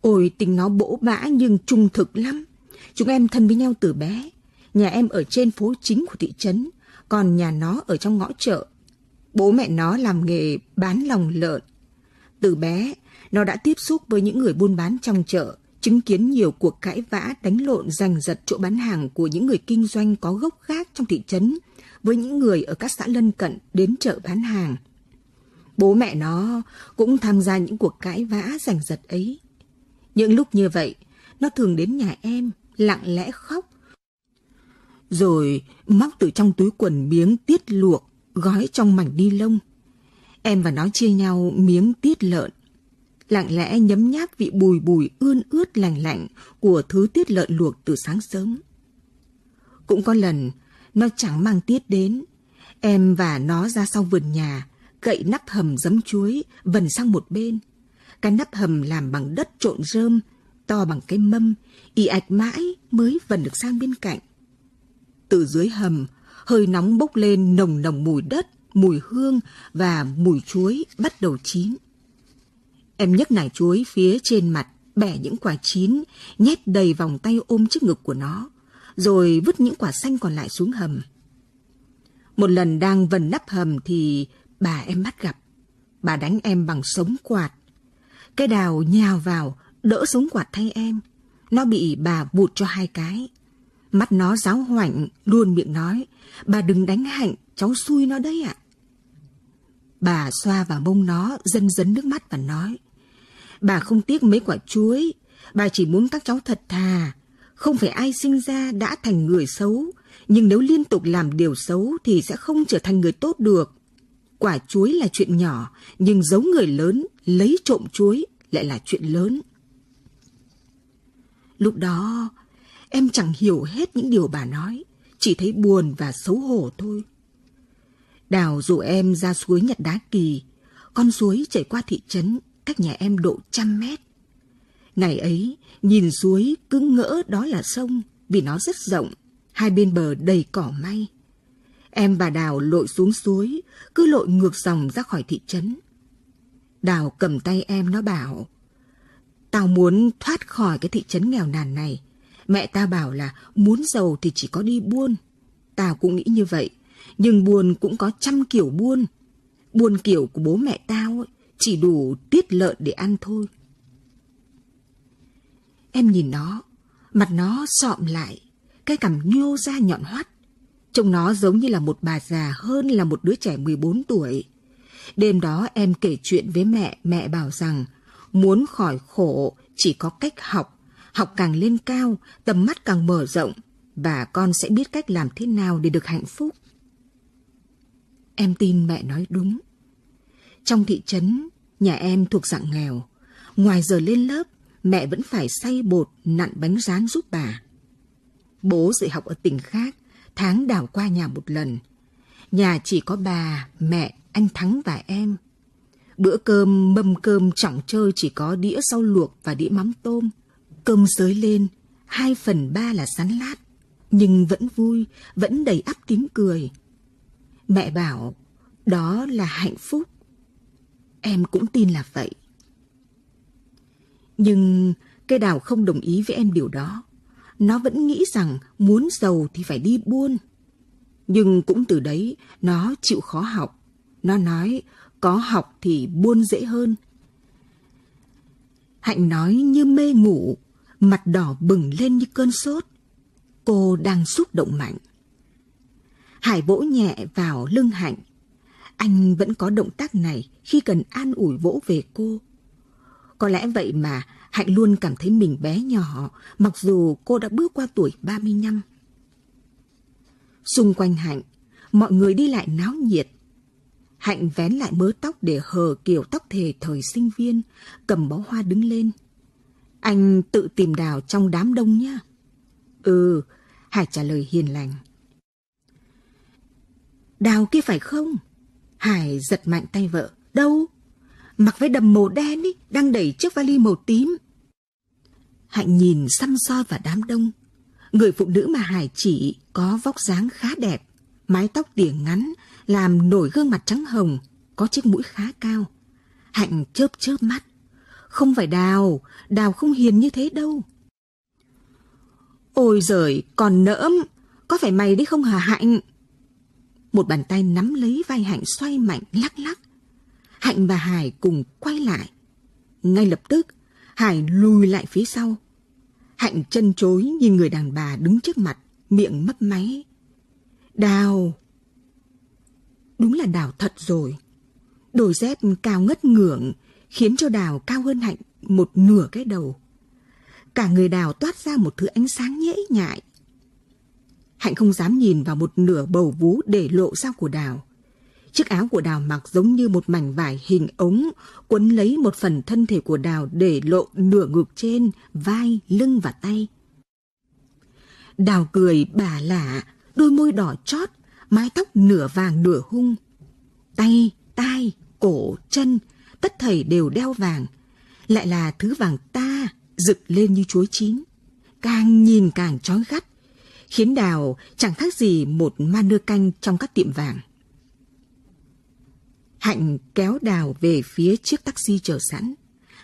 Ôi, tình nó bỗ bã nhưng trung thực lắm. Chúng em thân với nhau từ bé. Nhà em ở trên phố chính của thị trấn, còn nhà nó ở trong ngõ chợ. Bố mẹ nó làm nghề bán lòng lợn. Từ bé, nó đã tiếp xúc với những người buôn bán trong chợ, chứng kiến nhiều cuộc cãi vã đánh lộn giành giật chỗ bán hàng của những người kinh doanh có gốc gác trong thị trấn với những người ở các xã lân cận đến chợ bán hàng. Bố mẹ nó cũng tham gia những cuộc cãi vã giành giật ấy. Những lúc như vậy, nó thường đến nhà em, lặng lẽ khóc. Rồi móc từ trong túi quần miếng tiết luộc, gói trong mảnh ni lông. Em và nó chia nhau miếng tiết lợn lặng lẽ nhấm nháp vị bùi bùi ươn ướt lành lạnh của thứ tiết lợn luộc từ sáng sớm. Cũng có lần, nó chẳng mang tiết đến. Em và nó ra sau vườn nhà, cậy nắp hầm giấm chuối, vần sang một bên. Cái nắp hầm làm bằng đất trộn rơm, to bằng cái mâm, y ạch mãi mới vần được sang bên cạnh. Từ dưới hầm, hơi nóng bốc lên nồng nồng mùi đất, mùi hương và mùi chuối bắt đầu chín. Em nhấc nải chuối phía trên mặt, bẻ những quả chín, nhét đầy vòng tay ôm trước ngực của nó, rồi vứt những quả xanh còn lại xuống hầm. Một lần đang vần nắp hầm thì bà em bắt gặp. Bà đánh em bằng sống quạt. Cái đào nhào vào, đỡ sống quạt thay em. Nó bị bà bụt cho hai cái. Mắt nó giáo hoảnh, luôn miệng nói, bà đừng đánh hạnh, cháu xui nó đấy ạ. À. Bà xoa vào mông nó, dân dấn nước mắt và nói, Bà không tiếc mấy quả chuối, bà chỉ muốn các cháu thật thà. Không phải ai sinh ra đã thành người xấu, nhưng nếu liên tục làm điều xấu thì sẽ không trở thành người tốt được. Quả chuối là chuyện nhỏ, nhưng giấu người lớn, lấy trộm chuối lại là chuyện lớn. Lúc đó, em chẳng hiểu hết những điều bà nói, chỉ thấy buồn và xấu hổ thôi. Đào dụ em ra suối nhặt đá kỳ, con suối chảy qua thị trấn, cách nhà em độ trăm mét. Ngày ấy, nhìn suối cứ ngỡ đó là sông vì nó rất rộng, hai bên bờ đầy cỏ may. Em bà Đào lội xuống suối, cứ lội ngược dòng ra khỏi thị trấn. Đào cầm tay em nó bảo, Tao muốn thoát khỏi cái thị trấn nghèo nàn này. Mẹ ta bảo là muốn giàu thì chỉ có đi buôn. Tao cũng nghĩ như vậy, nhưng buôn cũng có trăm kiểu buôn. Buôn kiểu của bố mẹ tao ấy, chỉ đủ tiết lợn để ăn thôi. Em nhìn nó, mặt nó sọm lại, cái cằm nhô ra nhọn hoắt. Trông nó giống như là một bà già hơn là một đứa trẻ 14 tuổi. Đêm đó em kể chuyện với mẹ, mẹ bảo rằng muốn khỏi khổ chỉ có cách học, học càng lên cao, tầm mắt càng mở rộng và con sẽ biết cách làm thế nào để được hạnh phúc. Em tin mẹ nói đúng. Trong thị trấn, nhà em thuộc dạng nghèo. Ngoài giờ lên lớp, mẹ vẫn phải xay bột, nặn bánh rán giúp bà. Bố dạy học ở tỉnh khác, tháng đảo qua nhà một lần. Nhà chỉ có bà, mẹ, anh Thắng và em. Bữa cơm mâm cơm trọng chơi chỉ có đĩa rau luộc và đĩa mắm tôm. Cơm sới lên, hai phần ba là sắn lát. Nhưng vẫn vui, vẫn đầy ắp tiếng cười. Mẹ bảo, đó là hạnh phúc. Em cũng tin là vậy. Nhưng cây đào không đồng ý với em điều đó. Nó vẫn nghĩ rằng muốn giàu thì phải đi buôn. Nhưng cũng từ đấy nó chịu khó học. Nó nói có học thì buôn dễ hơn. Hạnh nói như mê ngủ, mặt đỏ bừng lên như cơn sốt. Cô đang xúc động mạnh. Hải vỗ nhẹ vào lưng Hạnh, anh vẫn có động tác này khi cần an ủi vỗ về cô. Có lẽ vậy mà Hạnh luôn cảm thấy mình bé nhỏ, mặc dù cô đã bước qua tuổi 35. Xung quanh Hạnh, mọi người đi lại náo nhiệt. Hạnh vén lại mớ tóc để hờ kiểu tóc thề thời sinh viên, cầm bó hoa đứng lên. Anh tự tìm đào trong đám đông nhá. Ừ, Hải trả lời hiền lành. Đào kia phải không? Hải giật mạnh tay vợ. Đâu? Mặc váy đầm màu đen ý, đang đẩy chiếc vali màu tím. Hạnh nhìn xăm soi vào đám đông. Người phụ nữ mà Hải chỉ có vóc dáng khá đẹp, mái tóc tỉa ngắn, làm nổi gương mặt trắng hồng, có chiếc mũi khá cao. Hạnh chớp chớp mắt. Không phải Đào, Đào không hiền như thế đâu. Ôi giời, còn nỡm, có phải mày đi không hả Hạnh? một bàn tay nắm lấy vai Hạnh xoay mạnh lắc lắc. Hạnh và Hải cùng quay lại. Ngay lập tức, Hải lùi lại phía sau. Hạnh chân chối nhìn người đàn bà đứng trước mặt, miệng mấp máy. Đào! Đúng là đào thật rồi. đôi dép cao ngất ngưỡng, khiến cho đào cao hơn Hạnh một nửa cái đầu. Cả người đào toát ra một thứ ánh sáng nhễ nhại, Hạnh không dám nhìn vào một nửa bầu vú để lộ ra của Đào. Chiếc áo của Đào mặc giống như một mảnh vải hình ống, quấn lấy một phần thân thể của Đào để lộ nửa ngực trên, vai, lưng và tay. Đào cười bà lạ, đôi môi đỏ chót, mái tóc nửa vàng nửa hung. Tay, tai, cổ, chân, tất thảy đều đeo vàng. Lại là thứ vàng ta, rực lên như chuối chín. Càng nhìn càng trói gắt, khiến đào chẳng khác gì một ma nưa canh trong các tiệm vàng. Hạnh kéo đào về phía chiếc taxi chờ sẵn.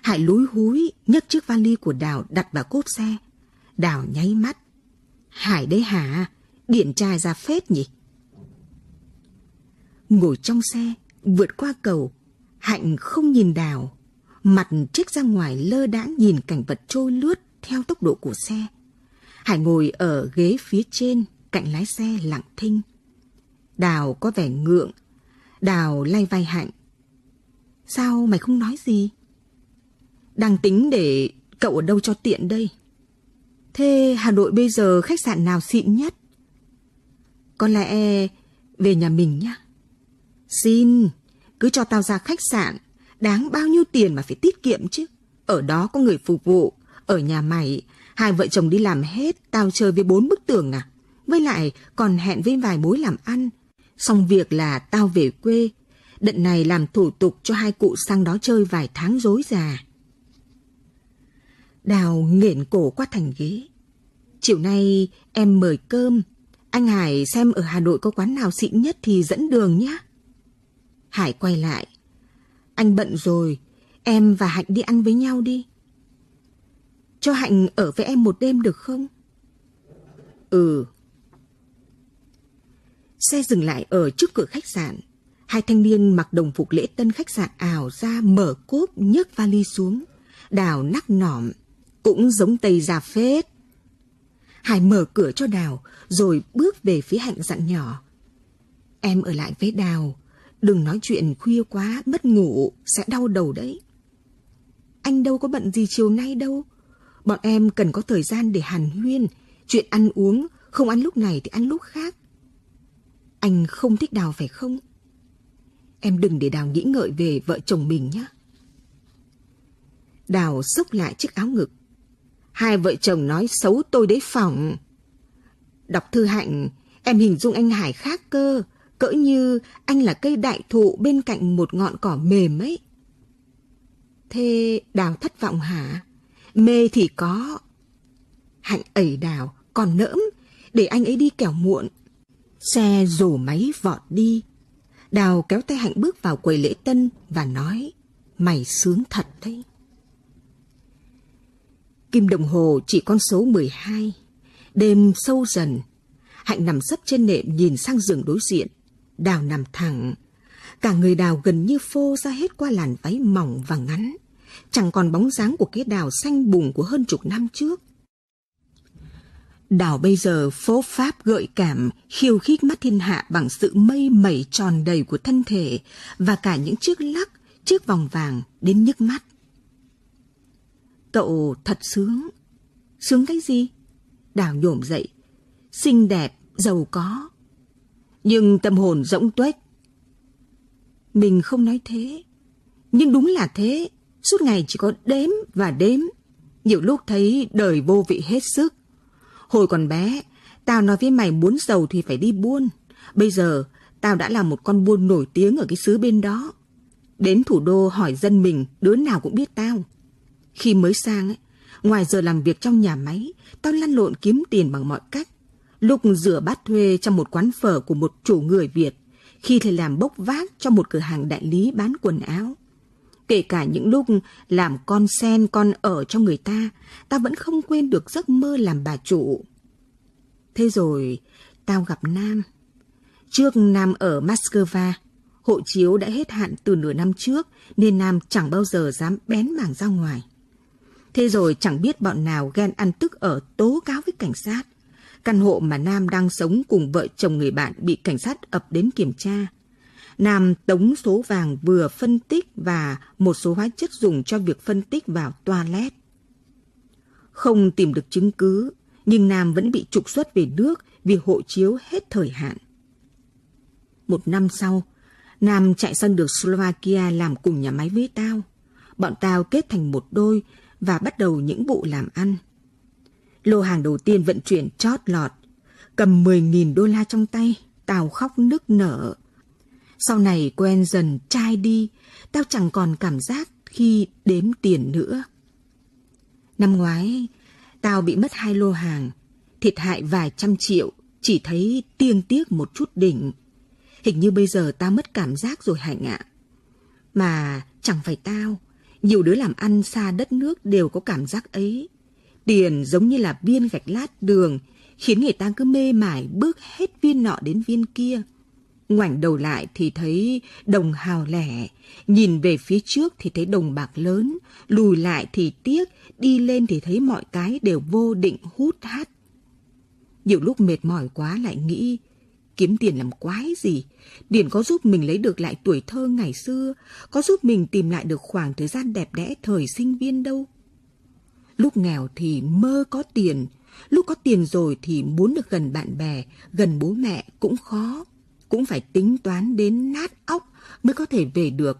Hải lúi húi nhấc chiếc vali của Đào đặt vào cốp xe. Đào nháy mắt. Hải đấy hả? Điện trai ra phết nhỉ? Ngồi trong xe, vượt qua cầu, Hạnh không nhìn Đào. Mặt trách ra ngoài lơ đãng nhìn cảnh vật trôi lướt theo tốc độ của xe. Hải ngồi ở ghế phía trên, cạnh lái xe lặng thinh. Đào có vẻ ngượng. Đào lay vai Hạnh. Sao mày không nói gì? Đang tính để cậu ở đâu cho tiện đây? Thế Hà Nội bây giờ khách sạn nào xịn nhất? Có lẽ về nhà mình nhá. Xin, cứ cho tao ra khách sạn, đáng bao nhiêu tiền mà phải tiết kiệm chứ. Ở đó có người phục vụ, ở nhà mày Hai vợ chồng đi làm hết, tao chơi với bốn bức tường à? Với lại còn hẹn với vài mối làm ăn. Xong việc là tao về quê. Đợt này làm thủ tục cho hai cụ sang đó chơi vài tháng dối già. Đào nghển cổ qua thành ghế. Chiều nay em mời cơm. Anh Hải xem ở Hà Nội có quán nào xịn nhất thì dẫn đường nhé. Hải quay lại. Anh bận rồi, em và Hạnh đi ăn với nhau đi cho Hạnh ở với em một đêm được không? Ừ. Xe dừng lại ở trước cửa khách sạn. Hai thanh niên mặc đồng phục lễ tân khách sạn ảo ra mở cốp nhấc vali xuống. Đào nắc nỏm, cũng giống tây già phết. Hải mở cửa cho Đào, rồi bước về phía Hạnh dặn nhỏ. Em ở lại với Đào, đừng nói chuyện khuya quá, mất ngủ, sẽ đau đầu đấy. Anh đâu có bận gì chiều nay đâu, Bọn em cần có thời gian để hàn huyên, chuyện ăn uống, không ăn lúc này thì ăn lúc khác. Anh không thích Đào phải không? Em đừng để Đào nghĩ ngợi về vợ chồng mình nhé. Đào xốc lại chiếc áo ngực. Hai vợ chồng nói xấu tôi đấy phỏng Đọc thư hạnh, em hình dung anh Hải khác cơ. Cỡ như anh là cây đại thụ bên cạnh một ngọn cỏ mềm ấy. Thế Đào thất vọng hả? Mê thì có. Hạnh ẩy đào, còn nỡm, để anh ấy đi kẻo muộn. Xe rổ máy vọt đi. Đào kéo tay Hạnh bước vào quầy lễ tân và nói, mày sướng thật đấy. Kim đồng hồ chỉ con số 12. Đêm sâu dần, Hạnh nằm sấp trên nệm nhìn sang giường đối diện. Đào nằm thẳng, cả người đào gần như phô ra hết qua làn váy mỏng và ngắn chẳng còn bóng dáng của cái đảo xanh bùng của hơn chục năm trước. Đảo bây giờ phố pháp gợi cảm, khiêu khích mắt thiên hạ bằng sự mây mẩy tròn đầy của thân thể và cả những chiếc lắc, chiếc vòng vàng đến nhức mắt. Cậu thật sướng. Sướng cái gì? Đào nhổm dậy. Xinh đẹp, giàu có. Nhưng tâm hồn rỗng tuếch. Mình không nói thế. Nhưng đúng là thế suốt ngày chỉ có đếm và đếm. Nhiều lúc thấy đời vô vị hết sức. Hồi còn bé, tao nói với mày muốn giàu thì phải đi buôn. Bây giờ, tao đã là một con buôn nổi tiếng ở cái xứ bên đó. Đến thủ đô hỏi dân mình, đứa nào cũng biết tao. Khi mới sang, ấy, ngoài giờ làm việc trong nhà máy, tao lăn lộn kiếm tiền bằng mọi cách. Lúc rửa bát thuê trong một quán phở của một chủ người Việt, khi thì làm bốc vác cho một cửa hàng đại lý bán quần áo. Kể cả những lúc làm con sen con ở cho người ta, ta vẫn không quên được giấc mơ làm bà chủ. Thế rồi, tao gặp Nam. Trước Nam ở Moscow, hộ chiếu đã hết hạn từ nửa năm trước nên Nam chẳng bao giờ dám bén mảng ra ngoài. Thế rồi chẳng biết bọn nào ghen ăn tức ở tố cáo với cảnh sát. Căn hộ mà Nam đang sống cùng vợ chồng người bạn bị cảnh sát ập đến kiểm tra. Nam tống số vàng vừa phân tích và một số hóa chất dùng cho việc phân tích vào toilet. Không tìm được chứng cứ, nhưng Nam vẫn bị trục xuất về nước vì hộ chiếu hết thời hạn. Một năm sau, Nam chạy sang được Slovakia làm cùng nhà máy với tao. Bọn tao kết thành một đôi và bắt đầu những vụ làm ăn. Lô hàng đầu tiên vận chuyển chót lọt, cầm 10.000 đô la trong tay, tao khóc nức nở. Sau này quen dần trai đi, tao chẳng còn cảm giác khi đếm tiền nữa. Năm ngoái, tao bị mất hai lô hàng, thiệt hại vài trăm triệu, chỉ thấy tiêng tiếc một chút đỉnh. Hình như bây giờ tao mất cảm giác rồi Hạnh ạ. Mà chẳng phải tao, nhiều đứa làm ăn xa đất nước đều có cảm giác ấy. Tiền giống như là viên gạch lát đường, khiến người ta cứ mê mải bước hết viên nọ đến viên kia – ngoảnh đầu lại thì thấy đồng hào lẻ, nhìn về phía trước thì thấy đồng bạc lớn, lùi lại thì tiếc, đi lên thì thấy mọi cái đều vô định hút hắt. Nhiều lúc mệt mỏi quá lại nghĩ, kiếm tiền làm quái gì, tiền có giúp mình lấy được lại tuổi thơ ngày xưa, có giúp mình tìm lại được khoảng thời gian đẹp đẽ thời sinh viên đâu. Lúc nghèo thì mơ có tiền, lúc có tiền rồi thì muốn được gần bạn bè, gần bố mẹ cũng khó cũng phải tính toán đến nát óc mới có thể về được.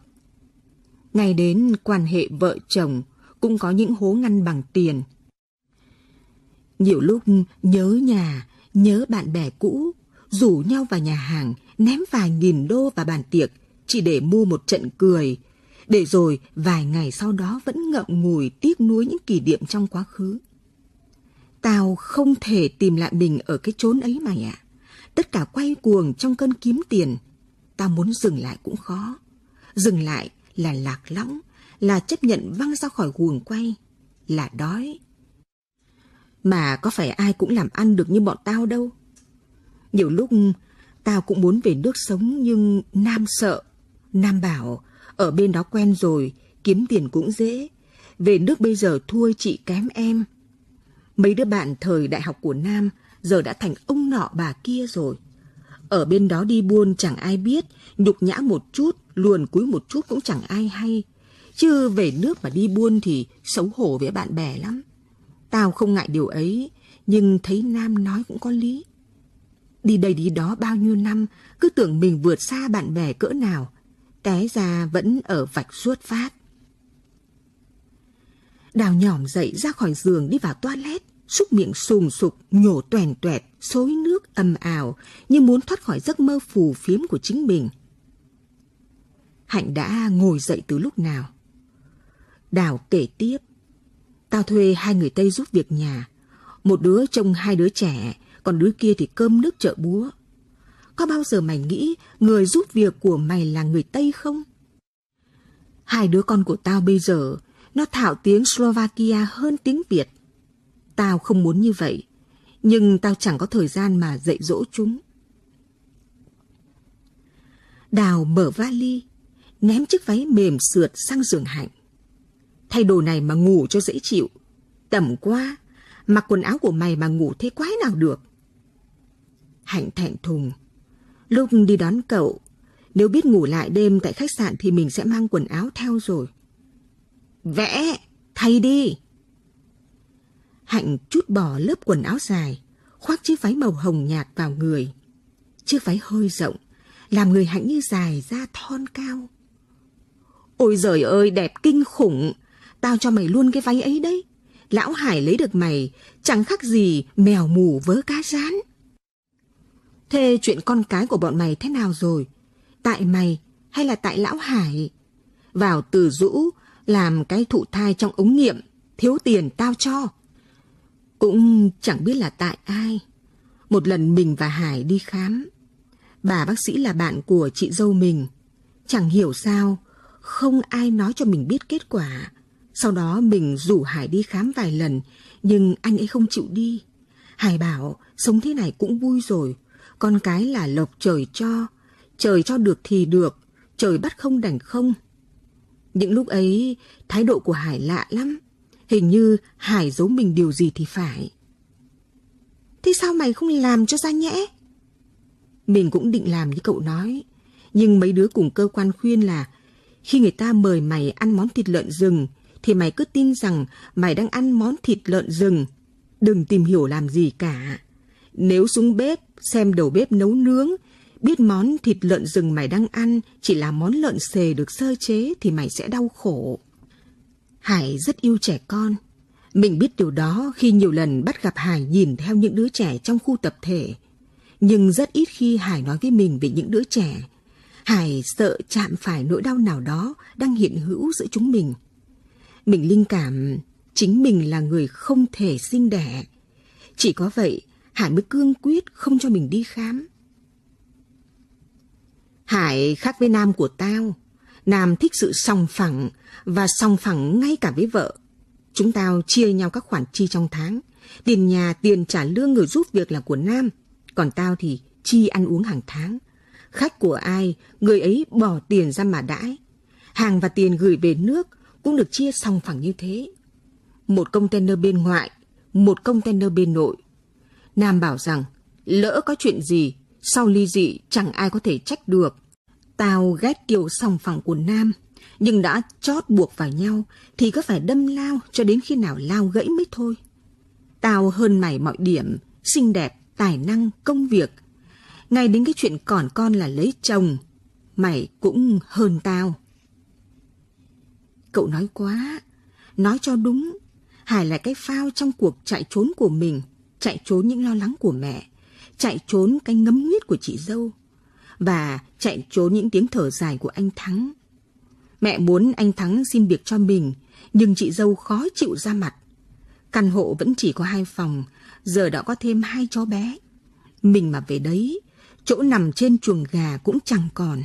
Ngay đến quan hệ vợ chồng cũng có những hố ngăn bằng tiền. Nhiều lúc nhớ nhà, nhớ bạn bè cũ, rủ nhau vào nhà hàng, ném vài nghìn đô vào bàn tiệc chỉ để mua một trận cười, để rồi vài ngày sau đó vẫn ngậm ngùi tiếc nuối những kỷ niệm trong quá khứ. Tao không thể tìm lại mình ở cái chốn ấy mày ạ. À tất cả quay cuồng trong cơn kiếm tiền. Ta muốn dừng lại cũng khó. Dừng lại là lạc lõng, là chấp nhận văng ra khỏi guồng quay, là đói. Mà có phải ai cũng làm ăn được như bọn tao đâu. Nhiều lúc tao cũng muốn về nước sống nhưng Nam sợ. Nam bảo ở bên đó quen rồi, kiếm tiền cũng dễ. Về nước bây giờ thua chị kém em. Mấy đứa bạn thời đại học của Nam – giờ đã thành ông nọ bà kia rồi. Ở bên đó đi buôn chẳng ai biết, nhục nhã một chút, luồn cúi một chút cũng chẳng ai hay. Chứ về nước mà đi buôn thì xấu hổ với bạn bè lắm. Tao không ngại điều ấy, nhưng thấy Nam nói cũng có lý. Đi đây đi đó bao nhiêu năm, cứ tưởng mình vượt xa bạn bè cỡ nào. Té ra vẫn ở vạch suốt phát. Đào nhỏm dậy ra khỏi giường đi vào toilet súc miệng sùm sụp, nhổ toèn toẹt, xối nước âm ào như muốn thoát khỏi giấc mơ phù phiếm của chính mình. Hạnh đã ngồi dậy từ lúc nào? Đào kể tiếp. Tao thuê hai người Tây giúp việc nhà. Một đứa trông hai đứa trẻ, còn đứa kia thì cơm nước chợ búa. Có bao giờ mày nghĩ người giúp việc của mày là người Tây không? Hai đứa con của tao bây giờ, nó thạo tiếng Slovakia hơn tiếng Việt. Tao không muốn như vậy, nhưng tao chẳng có thời gian mà dạy dỗ chúng. Đào mở vali, ném chiếc váy mềm sượt sang giường Hạnh. Thay đồ này mà ngủ cho dễ chịu. Tẩm quá. mặc quần áo của mày mà ngủ thế quái nào được. Hạnh thẹn thùng. Lúc đi đón cậu, nếu biết ngủ lại đêm tại khách sạn thì mình sẽ mang quần áo theo rồi. Vẽ, thay đi. Hạnh chút bỏ lớp quần áo dài, khoác chiếc váy màu hồng nhạt vào người. Chiếc váy hơi rộng, làm người Hạnh như dài ra thon cao. Ôi giời ơi, đẹp kinh khủng! Tao cho mày luôn cái váy ấy đấy. Lão Hải lấy được mày, chẳng khác gì mèo mù vớ cá rán. Thế chuyện con cái của bọn mày thế nào rồi? Tại mày hay là tại Lão Hải? Vào từ rũ, làm cái thụ thai trong ống nghiệm, thiếu tiền tao cho. Cũng chẳng biết là tại ai. Một lần mình và Hải đi khám. Bà bác sĩ là bạn của chị dâu mình. Chẳng hiểu sao, không ai nói cho mình biết kết quả. Sau đó mình rủ Hải đi khám vài lần, nhưng anh ấy không chịu đi. Hải bảo, sống thế này cũng vui rồi. Con cái là lộc trời cho. Trời cho được thì được, trời bắt không đành không. Những lúc ấy, thái độ của Hải lạ lắm. Hình như Hải giấu mình điều gì thì phải. Thế sao mày không làm cho ra nhẽ? Mình cũng định làm như cậu nói. Nhưng mấy đứa cùng cơ quan khuyên là khi người ta mời mày ăn món thịt lợn rừng thì mày cứ tin rằng mày đang ăn món thịt lợn rừng. Đừng tìm hiểu làm gì cả. Nếu xuống bếp, xem đầu bếp nấu nướng, biết món thịt lợn rừng mày đang ăn chỉ là món lợn xề được sơ chế thì mày sẽ đau khổ. Hải rất yêu trẻ con. Mình biết điều đó khi nhiều lần bắt gặp Hải nhìn theo những đứa trẻ trong khu tập thể. Nhưng rất ít khi Hải nói với mình về những đứa trẻ. Hải sợ chạm phải nỗi đau nào đó đang hiện hữu giữa chúng mình. Mình linh cảm chính mình là người không thể sinh đẻ. Chỉ có vậy, Hải mới cương quyết không cho mình đi khám. Hải khác với Nam của tao. Nam thích sự song phẳng và song phẳng ngay cả với vợ. Chúng tao chia nhau các khoản chi trong tháng. Tiền nhà, tiền trả lương người giúp việc là của Nam. Còn tao thì chi ăn uống hàng tháng. Khách của ai, người ấy bỏ tiền ra mà đãi. Hàng và tiền gửi về nước cũng được chia song phẳng như thế. Một container bên ngoại, một container bên nội. Nam bảo rằng, lỡ có chuyện gì, sau ly dị chẳng ai có thể trách được Tao ghét kiểu sòng phẳng của Nam, nhưng đã chót buộc vào nhau thì có phải đâm lao cho đến khi nào lao gãy mới thôi. Tao hơn mày mọi điểm, xinh đẹp, tài năng, công việc. Ngay đến cái chuyện còn con là lấy chồng, mày cũng hơn tao. Cậu nói quá, nói cho đúng. Hải là cái phao trong cuộc chạy trốn của mình, chạy trốn những lo lắng của mẹ, chạy trốn cái ngấm nguyết của chị dâu và chạy trốn những tiếng thở dài của anh Thắng. Mẹ muốn anh Thắng xin việc cho mình, nhưng chị dâu khó chịu ra mặt. Căn hộ vẫn chỉ có hai phòng, giờ đã có thêm hai cháu bé. Mình mà về đấy, chỗ nằm trên chuồng gà cũng chẳng còn.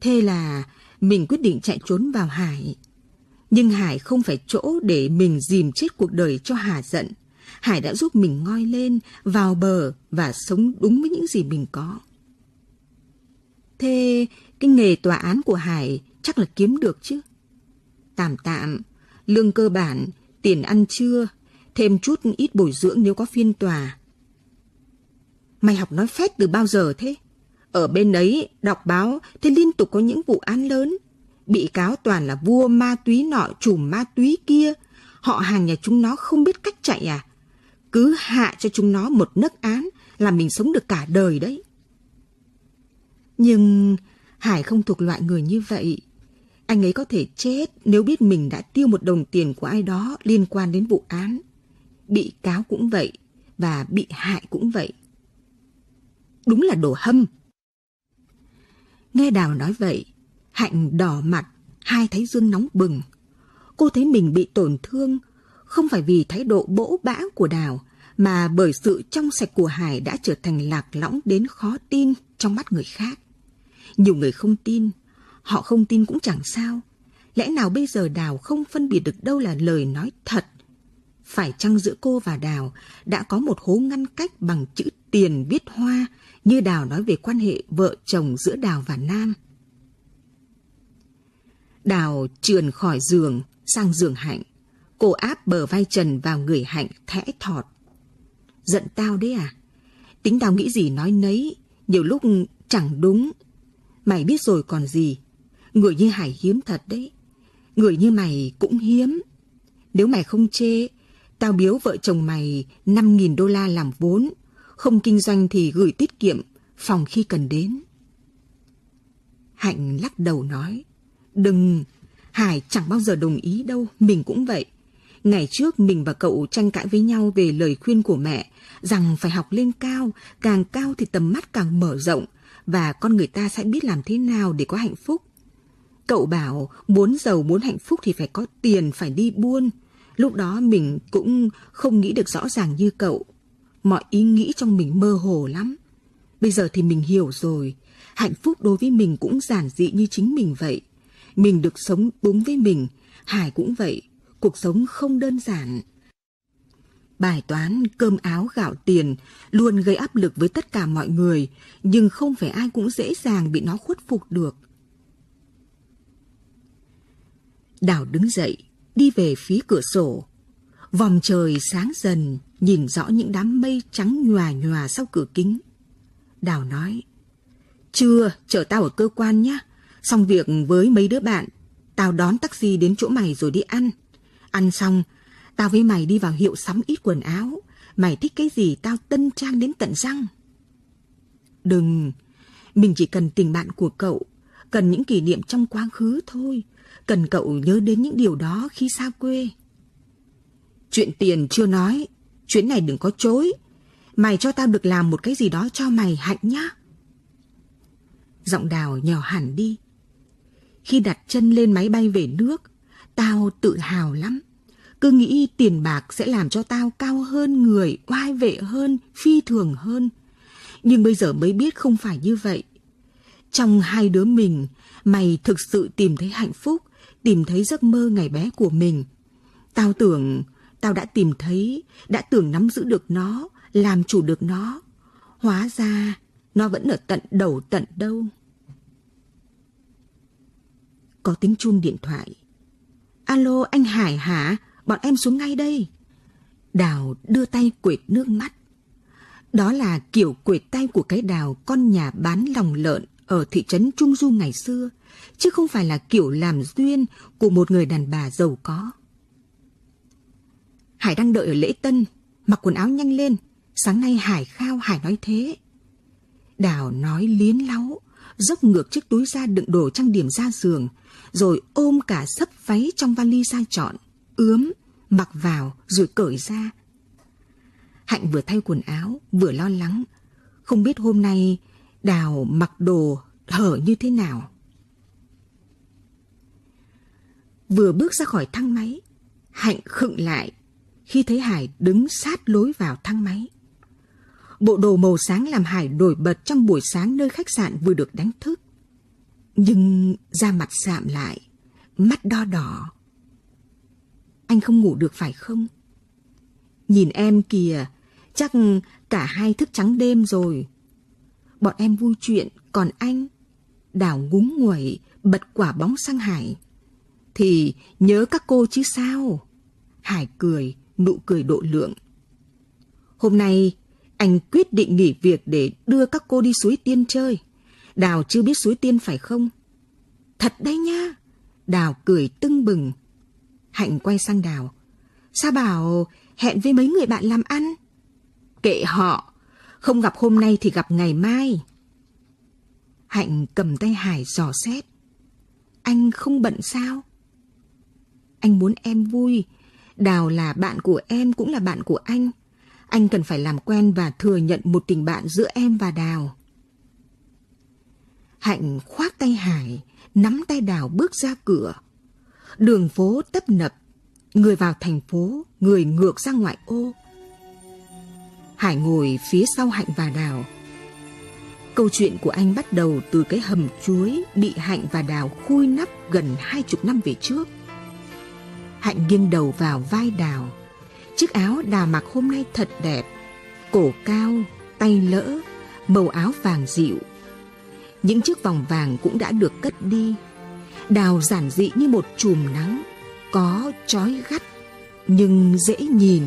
Thế là mình quyết định chạy trốn vào Hải. Nhưng Hải không phải chỗ để mình dìm chết cuộc đời cho Hà giận. Hải đã giúp mình ngoi lên, vào bờ và sống đúng với những gì mình có. Thế cái nghề tòa án của Hải chắc là kiếm được chứ. Tạm tạm, lương cơ bản, tiền ăn trưa, thêm chút ít bồi dưỡng nếu có phiên tòa. Mày học nói phép từ bao giờ thế? Ở bên ấy, đọc báo, thế liên tục có những vụ án lớn. Bị cáo toàn là vua ma túy nọ trùm ma túy kia. Họ hàng nhà chúng nó không biết cách chạy à? Cứ hạ cho chúng nó một nấc án là mình sống được cả đời đấy. Nhưng Hải không thuộc loại người như vậy. Anh ấy có thể chết nếu biết mình đã tiêu một đồng tiền của ai đó liên quan đến vụ án. Bị cáo cũng vậy và bị hại cũng vậy. Đúng là đồ hâm. Nghe Đào nói vậy, Hạnh đỏ mặt, hai thấy dương nóng bừng. Cô thấy mình bị tổn thương không phải vì thái độ bỗ bã của Đào mà bởi sự trong sạch của Hải đã trở thành lạc lõng đến khó tin trong mắt người khác. Nhiều người không tin, họ không tin cũng chẳng sao. Lẽ nào bây giờ Đào không phân biệt được đâu là lời nói thật? Phải chăng giữa cô và Đào đã có một hố ngăn cách bằng chữ tiền viết hoa như Đào nói về quan hệ vợ chồng giữa Đào và Nam? Đào trườn khỏi giường sang giường Hạnh. Cô áp bờ vai Trần vào người Hạnh thẽ thọt. Giận tao đấy à? Tính tao nghĩ gì nói nấy, nhiều lúc chẳng đúng. Mày biết rồi còn gì. Người như Hải hiếm thật đấy. Người như mày cũng hiếm. Nếu mày không chê, tao biếu vợ chồng mày 5.000 đô la làm vốn. Không kinh doanh thì gửi tiết kiệm, phòng khi cần đến. Hạnh lắc đầu nói. Đừng, Hải chẳng bao giờ đồng ý đâu, mình cũng vậy. Ngày trước mình và cậu tranh cãi với nhau về lời khuyên của mẹ rằng phải học lên cao, càng cao thì tầm mắt càng mở rộng và con người ta sẽ biết làm thế nào để có hạnh phúc. Cậu bảo muốn giàu muốn hạnh phúc thì phải có tiền, phải đi buôn. Lúc đó mình cũng không nghĩ được rõ ràng như cậu. Mọi ý nghĩ trong mình mơ hồ lắm. Bây giờ thì mình hiểu rồi, hạnh phúc đối với mình cũng giản dị như chính mình vậy. Mình được sống đúng với mình, Hải cũng vậy, cuộc sống không đơn giản. Bài toán cơm áo gạo tiền luôn gây áp lực với tất cả mọi người, nhưng không phải ai cũng dễ dàng bị nó khuất phục được. Đào đứng dậy, đi về phía cửa sổ. Vòng trời sáng dần, nhìn rõ những đám mây trắng nhòa nhòa sau cửa kính. Đào nói, Chưa, chờ tao ở cơ quan nhé. Xong việc với mấy đứa bạn, tao đón taxi đến chỗ mày rồi đi ăn. Ăn xong, tao với mày đi vào hiệu sắm ít quần áo. Mày thích cái gì tao tân trang đến tận răng. Đừng, mình chỉ cần tình bạn của cậu, cần những kỷ niệm trong quá khứ thôi. Cần cậu nhớ đến những điều đó khi xa quê. Chuyện tiền chưa nói, chuyến này đừng có chối. Mày cho tao được làm một cái gì đó cho mày hạnh nhá. Giọng đào nhỏ hẳn đi. Khi đặt chân lên máy bay về nước, Tao tự hào lắm. Cứ nghĩ tiền bạc sẽ làm cho tao cao hơn người, oai vệ hơn, phi thường hơn. Nhưng bây giờ mới biết không phải như vậy. Trong hai đứa mình, mày thực sự tìm thấy hạnh phúc, tìm thấy giấc mơ ngày bé của mình. Tao tưởng tao đã tìm thấy, đã tưởng nắm giữ được nó, làm chủ được nó. Hóa ra, nó vẫn ở tận đầu tận đâu. Có tiếng chuông điện thoại. Alo anh Hải hả? Bọn em xuống ngay đây. Đào đưa tay quệt nước mắt. Đó là kiểu quệt tay của cái đào con nhà bán lòng lợn ở thị trấn Trung Du ngày xưa, chứ không phải là kiểu làm duyên của một người đàn bà giàu có. Hải đang đợi ở lễ tân, mặc quần áo nhanh lên. Sáng nay Hải khao Hải nói thế. Đào nói liến láo, dốc ngược chiếc túi ra đựng đồ trang điểm ra giường, rồi ôm cả sấp váy trong vali sang chọn, ướm, mặc vào rồi cởi ra. Hạnh vừa thay quần áo, vừa lo lắng, không biết hôm nay Đào mặc đồ hở như thế nào. Vừa bước ra khỏi thang máy, Hạnh khựng lại khi thấy Hải đứng sát lối vào thang máy. Bộ đồ màu sáng làm Hải nổi bật trong buổi sáng nơi khách sạn vừa được đánh thức. Nhưng da mặt sạm lại, mắt đo đỏ. Anh không ngủ được phải không? Nhìn em kìa, chắc cả hai thức trắng đêm rồi. Bọn em vui chuyện, còn anh? đào ngúng nguẩy, bật quả bóng sang Hải. Thì nhớ các cô chứ sao? Hải cười, nụ cười độ lượng. Hôm nay anh quyết định nghỉ việc để đưa các cô đi suối tiên chơi. Đào chưa biết suối tiên phải không? Thật đấy nha. Đào cười tưng bừng. Hạnh quay sang Đào. Sao bảo hẹn với mấy người bạn làm ăn? Kệ họ, không gặp hôm nay thì gặp ngày mai. Hạnh cầm tay Hải dò xét. Anh không bận sao? Anh muốn em vui. Đào là bạn của em cũng là bạn của anh. Anh cần phải làm quen và thừa nhận một tình bạn giữa em và Đào. Hạnh khoác tay Hải, nắm tay Đào bước ra cửa. Đường phố tấp nập, người vào thành phố, người ngược ra ngoại ô. Hải ngồi phía sau Hạnh và Đào. Câu chuyện của anh bắt đầu từ cái hầm chuối bị Hạnh và Đào khui nắp gần hai chục năm về trước. Hạnh nghiêng đầu vào vai Đào Chiếc áo đà mặc hôm nay thật đẹp, cổ cao, tay lỡ, màu áo vàng dịu. Những chiếc vòng vàng cũng đã được cất đi. Đào giản dị như một chùm nắng, có trói gắt, nhưng dễ nhìn.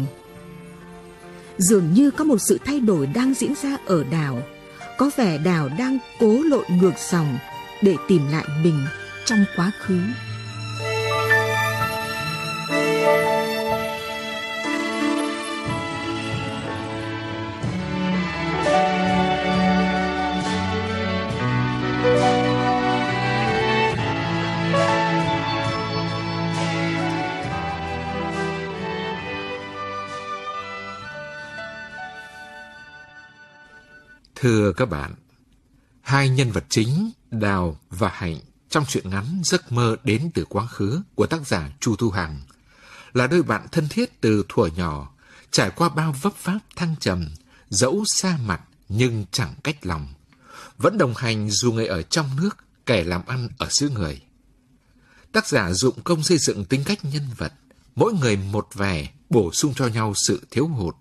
Dường như có một sự thay đổi đang diễn ra ở đào. Có vẻ đào đang cố lội ngược dòng để tìm lại mình trong quá khứ. Thưa các bạn, hai nhân vật chính Đào và Hạnh trong truyện ngắn Giấc mơ đến từ quá khứ của tác giả Chu Thu Hằng là đôi bạn thân thiết từ thuở nhỏ, trải qua bao vấp váp thăng trầm, dẫu xa mặt nhưng chẳng cách lòng, vẫn đồng hành dù người ở trong nước, kẻ làm ăn ở xứ người. Tác giả dụng công xây dựng tính cách nhân vật, mỗi người một vẻ bổ sung cho nhau sự thiếu hụt,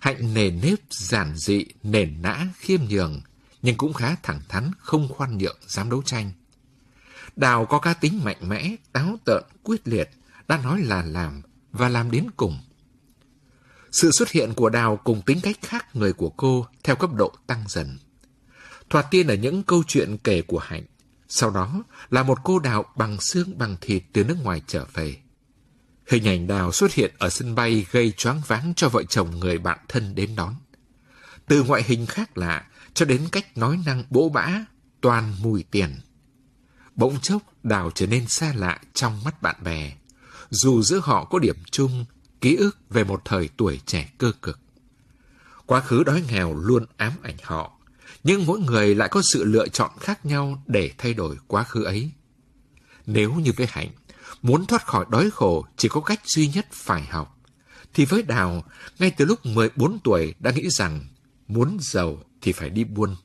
Hạnh nề nếp, giản dị, nền nã, khiêm nhường, nhưng cũng khá thẳng thắn, không khoan nhượng, dám đấu tranh. Đào có cá tính mạnh mẽ, táo tợn, quyết liệt, đã nói là làm và làm đến cùng. Sự xuất hiện của Đào cùng tính cách khác người của cô theo cấp độ tăng dần. Thoạt tiên là những câu chuyện kể của Hạnh, sau đó là một cô Đào bằng xương bằng thịt từ nước ngoài trở về. Hình ảnh đào xuất hiện ở sân bay gây choáng váng cho vợ chồng người bạn thân đến đón. Từ ngoại hình khác lạ cho đến cách nói năng bỗ bã, toàn mùi tiền. Bỗng chốc, đào trở nên xa lạ trong mắt bạn bè. Dù giữa họ có điểm chung, ký ức về một thời tuổi trẻ cơ cực. Quá khứ đói nghèo luôn ám ảnh họ, nhưng mỗi người lại có sự lựa chọn khác nhau để thay đổi quá khứ ấy. Nếu như với Hạnh, Muốn thoát khỏi đói khổ chỉ có cách duy nhất phải học. Thì với Đào, ngay từ lúc 14 tuổi đã nghĩ rằng muốn giàu thì phải đi buôn.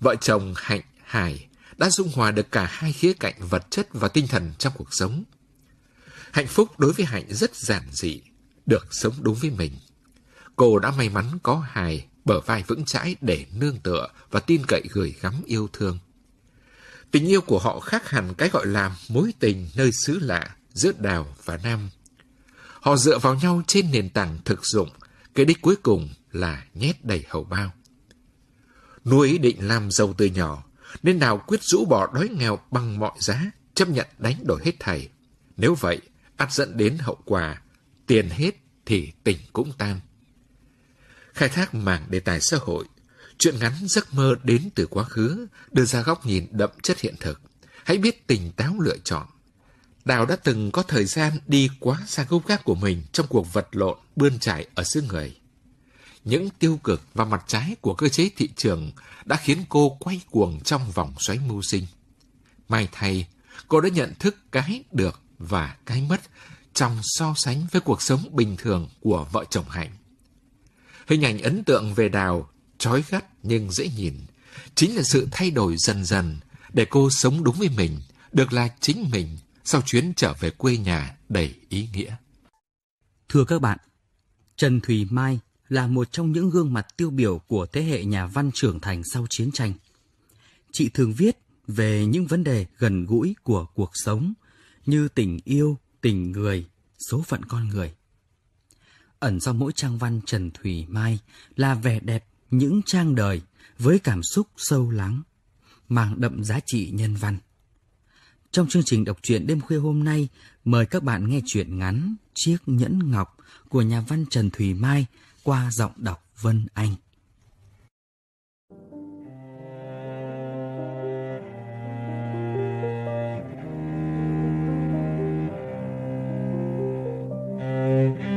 Vợ chồng Hạnh Hải đã dung hòa được cả hai khía cạnh vật chất và tinh thần trong cuộc sống. Hạnh phúc đối với Hạnh rất giản dị, được sống đúng với mình. Cô đã may mắn có hải bờ vai vững chãi để nương tựa và tin cậy gửi gắm yêu thương. Tình yêu của họ khác hẳn cái gọi là mối tình nơi xứ lạ giữa đào và nam. Họ dựa vào nhau trên nền tảng thực dụng, cái đích cuối cùng là nhét đầy hầu bao. Nuôi ý định làm giàu từ nhỏ, nên nào quyết rũ bỏ đói nghèo bằng mọi giá, chấp nhận đánh đổi hết thảy. Nếu vậy, ắt dẫn đến hậu quả, tiền hết thì tình cũng tan. Khai thác mảng đề tài xã hội, Chuyện ngắn giấc mơ đến từ quá khứ, đưa ra góc nhìn đậm chất hiện thực. Hãy biết tỉnh táo lựa chọn. Đào đã từng có thời gian đi quá xa gốc gác của mình trong cuộc vật lộn bươn trải ở xứ người. Những tiêu cực và mặt trái của cơ chế thị trường đã khiến cô quay cuồng trong vòng xoáy mưu sinh. May thay, cô đã nhận thức cái được và cái mất trong so sánh với cuộc sống bình thường của vợ chồng Hạnh. Hình ảnh ấn tượng về Đào trói gắt nhưng dễ nhìn, chính là sự thay đổi dần dần để cô sống đúng với mình, được là chính mình sau chuyến trở về quê nhà đầy ý nghĩa. Thưa các bạn, Trần Thùy Mai là một trong những gương mặt tiêu biểu của thế hệ nhà văn trưởng thành sau chiến tranh. Chị thường viết về những vấn đề gần gũi của cuộc sống như tình yêu, tình người, số phận con người. Ẩn sau mỗi trang văn Trần Thùy Mai là vẻ đẹp những trang đời với cảm xúc sâu lắng, mang đậm giá trị nhân văn. Trong chương trình đọc truyện đêm khuya hôm nay, mời các bạn nghe truyện ngắn Chiếc nhẫn ngọc của nhà văn Trần Thùy Mai qua giọng đọc Vân Anh. thank you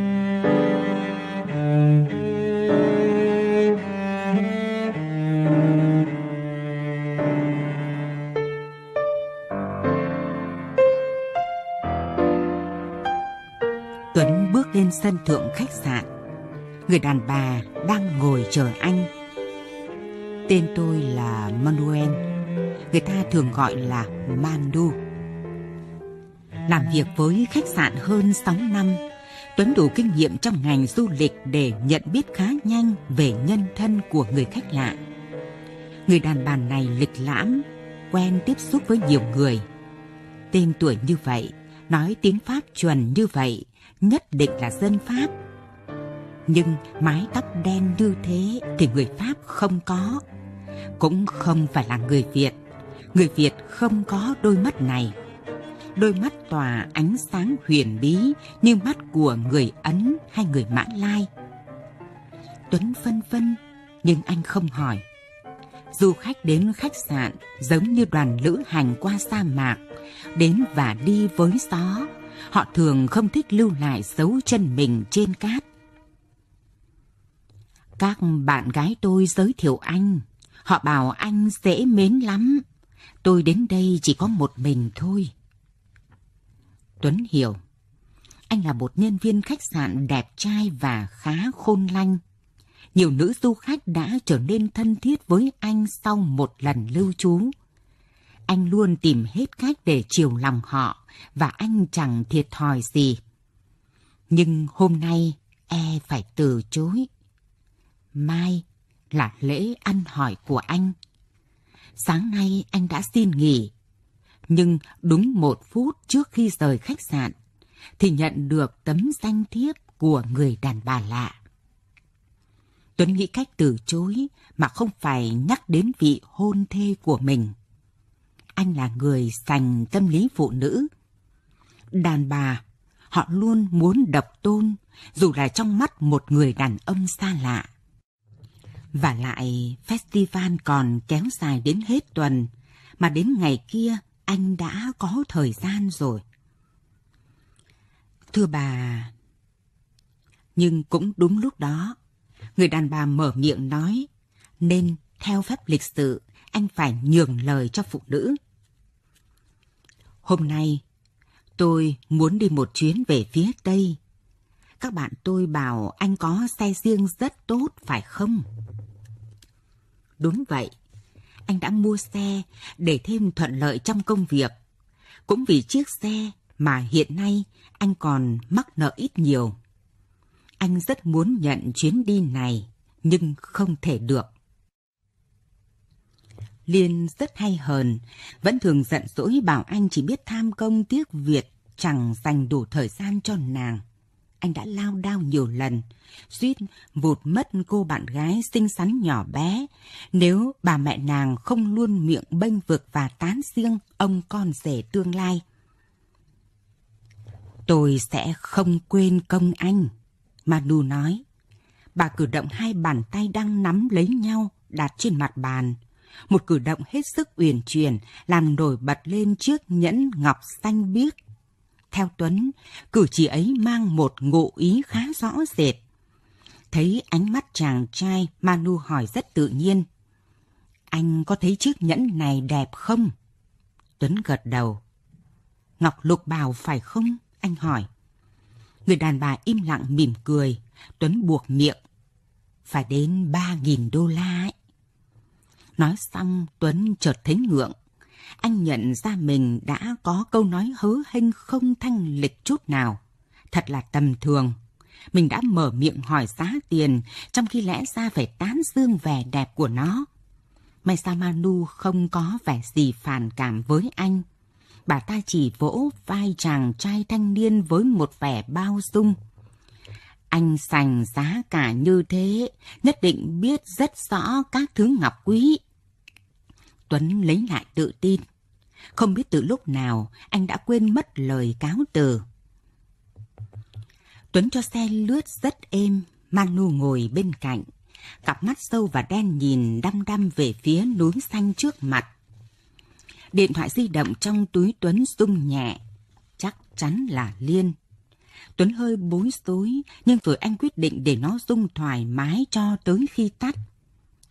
sân thượng khách sạn. Người đàn bà đang ngồi chờ anh. Tên tôi là Manuel. Người ta thường gọi là Mandu Làm việc với khách sạn hơn 6 năm, Tuấn đủ kinh nghiệm trong ngành du lịch để nhận biết khá nhanh về nhân thân của người khách lạ. Người đàn bà này lịch lãm, quen tiếp xúc với nhiều người. Tên tuổi như vậy, nói tiếng Pháp chuẩn như vậy, nhất định là dân Pháp. Nhưng mái tóc đen như thế thì người Pháp không có. Cũng không phải là người Việt. Người Việt không có đôi mắt này. Đôi mắt tỏa ánh sáng huyền bí như mắt của người Ấn hay người Mã Lai. Tuấn phân vân, nhưng anh không hỏi. Du khách đến khách sạn giống như đoàn lữ hành qua sa mạc, đến và đi với gió Họ thường không thích lưu lại dấu chân mình trên cát. Các bạn gái tôi giới thiệu anh. Họ bảo anh dễ mến lắm. Tôi đến đây chỉ có một mình thôi. Tuấn hiểu. Anh là một nhân viên khách sạn đẹp trai và khá khôn lanh. Nhiều nữ du khách đã trở nên thân thiết với anh sau một lần lưu trú anh luôn tìm hết cách để chiều lòng họ và anh chẳng thiệt thòi gì. Nhưng hôm nay e phải từ chối. Mai là lễ ăn hỏi của anh. Sáng nay anh đã xin nghỉ. Nhưng đúng một phút trước khi rời khách sạn thì nhận được tấm danh thiếp của người đàn bà lạ. Tuấn nghĩ cách từ chối mà không phải nhắc đến vị hôn thê của mình anh là người sành tâm lý phụ nữ. Đàn bà, họ luôn muốn độc tôn, dù là trong mắt một người đàn ông xa lạ. Và lại, festival còn kéo dài đến hết tuần, mà đến ngày kia anh đã có thời gian rồi. Thưa bà... Nhưng cũng đúng lúc đó, người đàn bà mở miệng nói, nên theo phép lịch sự, anh phải nhường lời cho phụ nữ. Hôm nay, tôi muốn đi một chuyến về phía Tây. Các bạn tôi bảo anh có xe riêng rất tốt phải không? Đúng vậy, anh đã mua xe để thêm thuận lợi trong công việc. Cũng vì chiếc xe mà hiện nay anh còn mắc nợ ít nhiều. Anh rất muốn nhận chuyến đi này, nhưng không thể được. Liên rất hay hờn, vẫn thường giận dỗi bảo anh chỉ biết tham công tiếc việc, chẳng dành đủ thời gian cho nàng. Anh đã lao đao nhiều lần, suýt vụt mất cô bạn gái xinh xắn nhỏ bé, nếu bà mẹ nàng không luôn miệng bênh vực và tán riêng ông con rể tương lai. Tôi sẽ không quên công anh, mà Manu nói. Bà cử động hai bàn tay đang nắm lấy nhau đặt trên mặt bàn một cử động hết sức uyển chuyển làm nổi bật lên chiếc nhẫn ngọc xanh biếc. Theo Tuấn, cử chỉ ấy mang một ngụ ý khá rõ rệt. Thấy ánh mắt chàng trai, Manu hỏi rất tự nhiên. Anh có thấy chiếc nhẫn này đẹp không? Tuấn gật đầu. Ngọc lục bào phải không? Anh hỏi. Người đàn bà im lặng mỉm cười. Tuấn buộc miệng. Phải đến ba nghìn đô la ấy. Nói xong Tuấn chợt thấy ngượng. Anh nhận ra mình đã có câu nói hớ hênh không thanh lịch chút nào. Thật là tầm thường. Mình đã mở miệng hỏi giá tiền trong khi lẽ ra phải tán dương vẻ đẹp của nó. May sao Manu không có vẻ gì phản cảm với anh. Bà ta chỉ vỗ vai chàng trai thanh niên với một vẻ bao dung. Anh sành giá cả như thế, nhất định biết rất rõ các thứ ngọc quý. Tuấn lấy lại tự tin. Không biết từ lúc nào anh đã quên mất lời cáo từ. Tuấn cho xe lướt rất êm, Manu ngồi bên cạnh. Cặp mắt sâu và đen nhìn đăm đăm về phía núi xanh trước mặt. Điện thoại di động trong túi Tuấn rung nhẹ. Chắc chắn là Liên. Tuấn hơi bối rối, nhưng rồi anh quyết định để nó rung thoải mái cho tới khi tắt.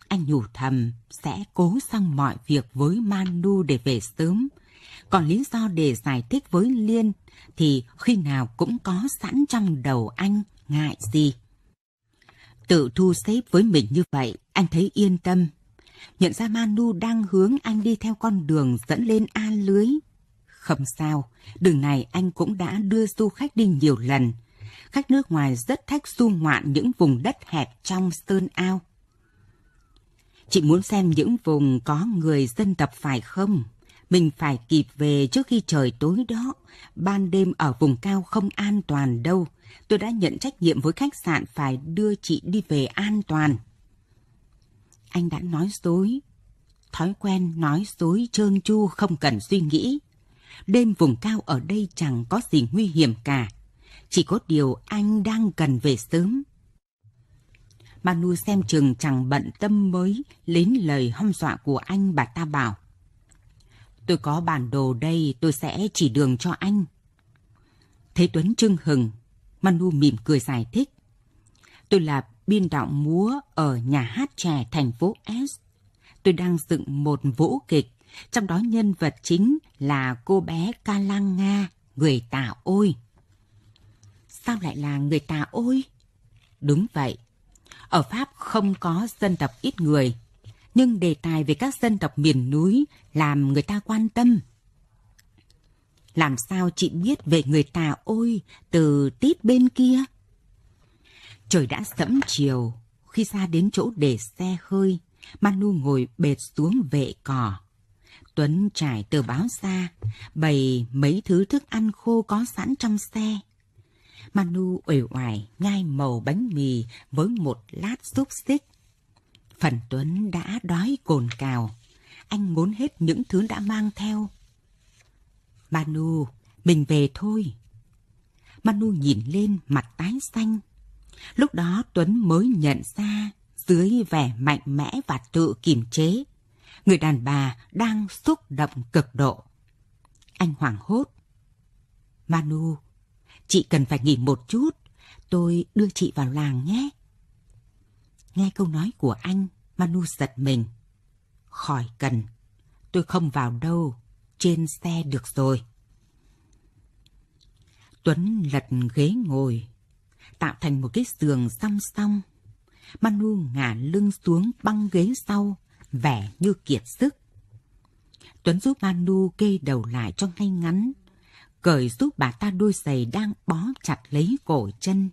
Anh nhủ thầm sẽ cố xong mọi việc với Manu để về sớm. Còn lý do để giải thích với Liên thì khi nào cũng có sẵn trong đầu anh ngại gì. Tự thu xếp với mình như vậy, anh thấy yên tâm. Nhận ra Manu đang hướng anh đi theo con đường dẫn lên A lưới. Không sao, đường này anh cũng đã đưa du khách đi nhiều lần. Khách nước ngoài rất thích du ngoạn những vùng đất hẹp trong sơn ao. Chị muốn xem những vùng có người dân tập phải không? Mình phải kịp về trước khi trời tối đó. Ban đêm ở vùng cao không an toàn đâu. Tôi đã nhận trách nhiệm với khách sạn phải đưa chị đi về an toàn. Anh đã nói dối. Thói quen nói dối trơn tru không cần suy nghĩ. Đêm vùng cao ở đây chẳng có gì nguy hiểm cả. Chỉ có điều anh đang cần về sớm Bà Nu xem chừng chẳng bận tâm mới đến lời hăm dọa của anh bà ta bảo. Tôi có bản đồ đây, tôi sẽ chỉ đường cho anh. Thế Tuấn trưng hừng, Manu mỉm cười giải thích. Tôi là biên đạo múa ở nhà hát trẻ thành phố S. Tôi đang dựng một vũ kịch, trong đó nhân vật chính là cô bé Ca Lang Nga, người tà ôi. Sao lại là người tà ôi? Đúng vậy, ở Pháp không có dân tộc ít người, nhưng đề tài về các dân tộc miền núi làm người ta quan tâm. Làm sao chị biết về người tà ôi từ tít bên kia? Trời đã sẫm chiều, khi ra đến chỗ để xe hơi, Manu ngồi bệt xuống vệ cỏ. Tuấn trải tờ báo ra, bày mấy thứ thức ăn khô có sẵn trong xe. Manu uể oải nhai màu bánh mì với một lát xúc xích. Phần Tuấn đã đói cồn cào. Anh muốn hết những thứ đã mang theo. Manu, mình về thôi. Manu nhìn lên mặt tái xanh. Lúc đó Tuấn mới nhận ra dưới vẻ mạnh mẽ và tự kiềm chế. Người đàn bà đang xúc động cực độ. Anh hoảng hốt. Manu, Chị cần phải nghỉ một chút, tôi đưa chị vào làng nhé. Nghe câu nói của anh, Manu giật mình. Khỏi cần, tôi không vào đâu, trên xe được rồi. Tuấn lật ghế ngồi, tạo thành một cái giường song song. Manu ngả lưng xuống băng ghế sau, vẻ như kiệt sức. Tuấn giúp Manu kê đầu lại cho ngay ngắn, cởi giúp bà ta đôi giày đang bó chặt lấy cổ chân.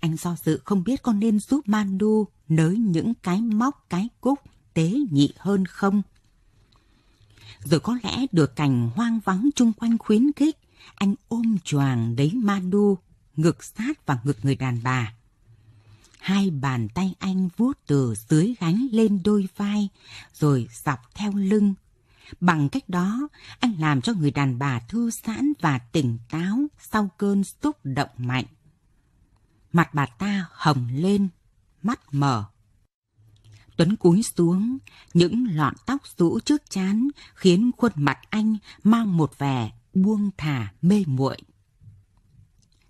Anh do dự không biết con nên giúp Manu nới những cái móc cái cúc tế nhị hơn không. Rồi có lẽ được cảnh hoang vắng chung quanh khuyến khích, anh ôm choàng lấy Manu, ngực sát vào ngực người đàn bà. Hai bàn tay anh vuốt từ dưới gánh lên đôi vai, rồi dọc theo lưng Bằng cách đó, anh làm cho người đàn bà thư giãn và tỉnh táo sau cơn xúc động mạnh. Mặt bà ta hồng lên, mắt mở. Tuấn cúi xuống, những lọn tóc rũ trước chán khiến khuôn mặt anh mang một vẻ buông thả mê muội.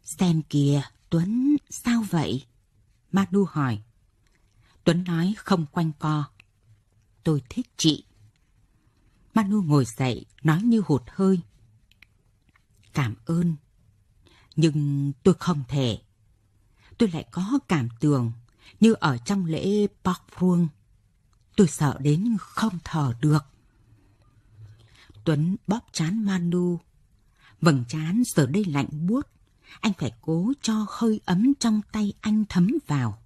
Xem kìa, Tuấn, sao vậy? Manu hỏi. Tuấn nói không quanh co. Tôi thích chị. Manu ngồi dậy, nói như hụt hơi. Cảm ơn. Nhưng tôi không thể. Tôi lại có cảm tưởng như ở trong lễ Park Tôi sợ đến không thở được. Tuấn bóp chán Manu. Vầng chán giờ đây lạnh buốt. Anh phải cố cho hơi ấm trong tay anh thấm vào.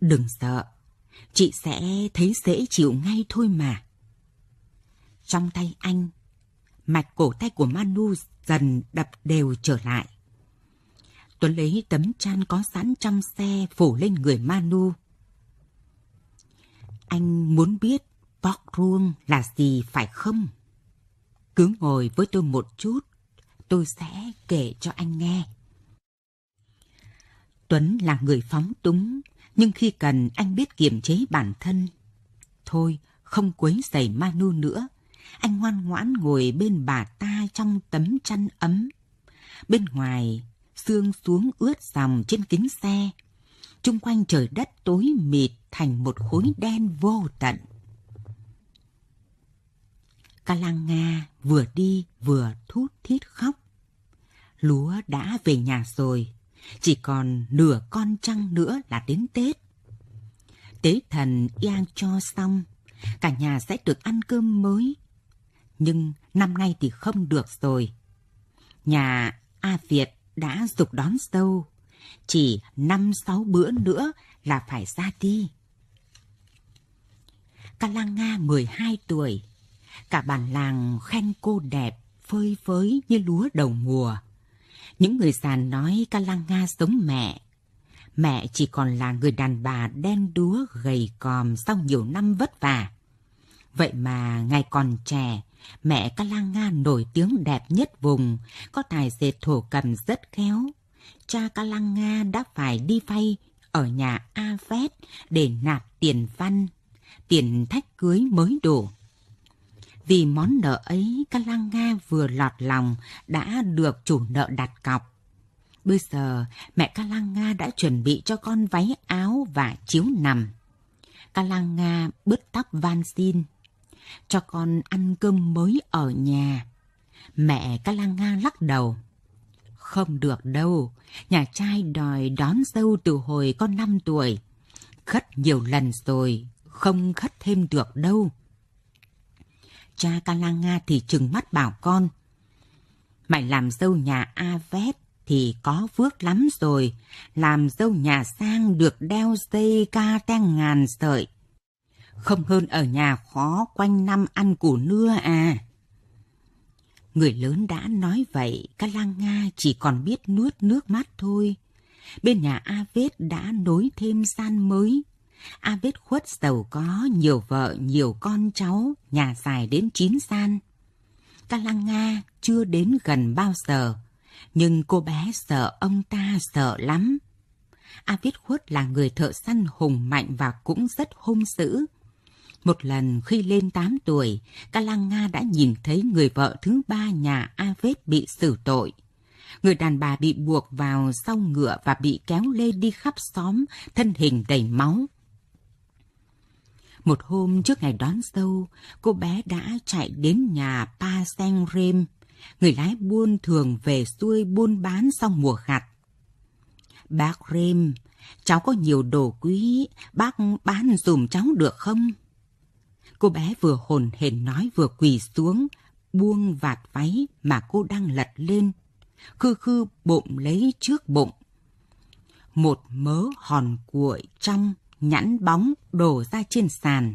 Đừng sợ. Chị sẽ thấy dễ chịu ngay thôi mà trong tay anh. Mạch cổ tay của Manu dần đập đều trở lại. Tuấn lấy tấm chăn có sẵn trong xe phủ lên người Manu. Anh muốn biết bóc ruông là gì phải không? Cứ ngồi với tôi một chút, tôi sẽ kể cho anh nghe. Tuấn là người phóng túng, nhưng khi cần anh biết kiềm chế bản thân. Thôi, không quấy rầy Manu nữa anh ngoan ngoãn ngồi bên bà ta trong tấm chăn ấm. Bên ngoài, sương xuống ướt dòng trên kính xe. Trung quanh trời đất tối mịt thành một khối đen vô tận. nga vừa đi vừa thút thít khóc. Lúa đã về nhà rồi, chỉ còn nửa con trăng nữa là đến Tết. Tế thần Yang cho xong, cả nhà sẽ được ăn cơm mới nhưng năm nay thì không được rồi. Nhà A Việt đã dục đón sâu chỉ năm sáu bữa nữa là phải ra đi. Ca Lang Nga 12 tuổi, cả bản làng khen cô đẹp, phơi phới như lúa đầu mùa. Những người sàn nói Ca Lang Nga giống mẹ. Mẹ chỉ còn là người đàn bà đen đúa gầy còm sau nhiều năm vất vả. Vậy mà ngày còn trẻ, mẹ ca lang Nga nổi tiếng đẹp nhất vùng, có tài dệt thổ cầm rất khéo. Cha ca lang Nga đã phải đi vay ở nhà A Vét để nạp tiền văn, tiền thách cưới mới đủ. Vì món nợ ấy, ca lang Nga vừa lọt lòng đã được chủ nợ đặt cọc. Bây giờ, mẹ ca lang Nga đã chuẩn bị cho con váy áo và chiếu nằm. Ca lang Nga bứt tóc van xin cho con ăn cơm mới ở nhà. Mẹ ca lang nga lắc đầu. Không được đâu, nhà trai đòi đón dâu từ hồi con năm tuổi. Khất nhiều lần rồi, không khất thêm được đâu. Cha ca lang nga thì trừng mắt bảo con. Mày làm dâu nhà A Vét thì có vước lắm rồi, làm dâu nhà sang được đeo dây ca ten ngàn sợi, không hơn ở nhà khó quanh năm ăn củ nưa à. Người lớn đã nói vậy, các lang Nga chỉ còn biết nuốt nước mắt thôi. Bên nhà A Vết đã nối thêm gian mới. A Vết khuất giàu có, nhiều vợ, nhiều con cháu, nhà dài đến chín gian. Các lang Nga chưa đến gần bao giờ, nhưng cô bé sợ ông ta sợ lắm. A Viết Khuất là người thợ săn hùng mạnh và cũng rất hung dữ. Một lần khi lên 8 tuổi, Kalanga đã nhìn thấy người vợ thứ ba nhà Avet bị xử tội. Người đàn bà bị buộc vào sau ngựa và bị kéo lê đi khắp xóm, thân hình đầy máu. Một hôm trước ngày đón dâu, cô bé đã chạy đến nhà Pa Seng Rem, người lái buôn thường về xuôi buôn bán sau mùa gặt. Bác Rem, cháu có nhiều đồ quý, bác bán dùm cháu được không? Cô bé vừa hồn hển nói vừa quỳ xuống, buông vạt váy mà cô đang lật lên, khư khư bộm lấy trước bụng. Một mớ hòn cuội trong, nhẵn bóng đổ ra trên sàn.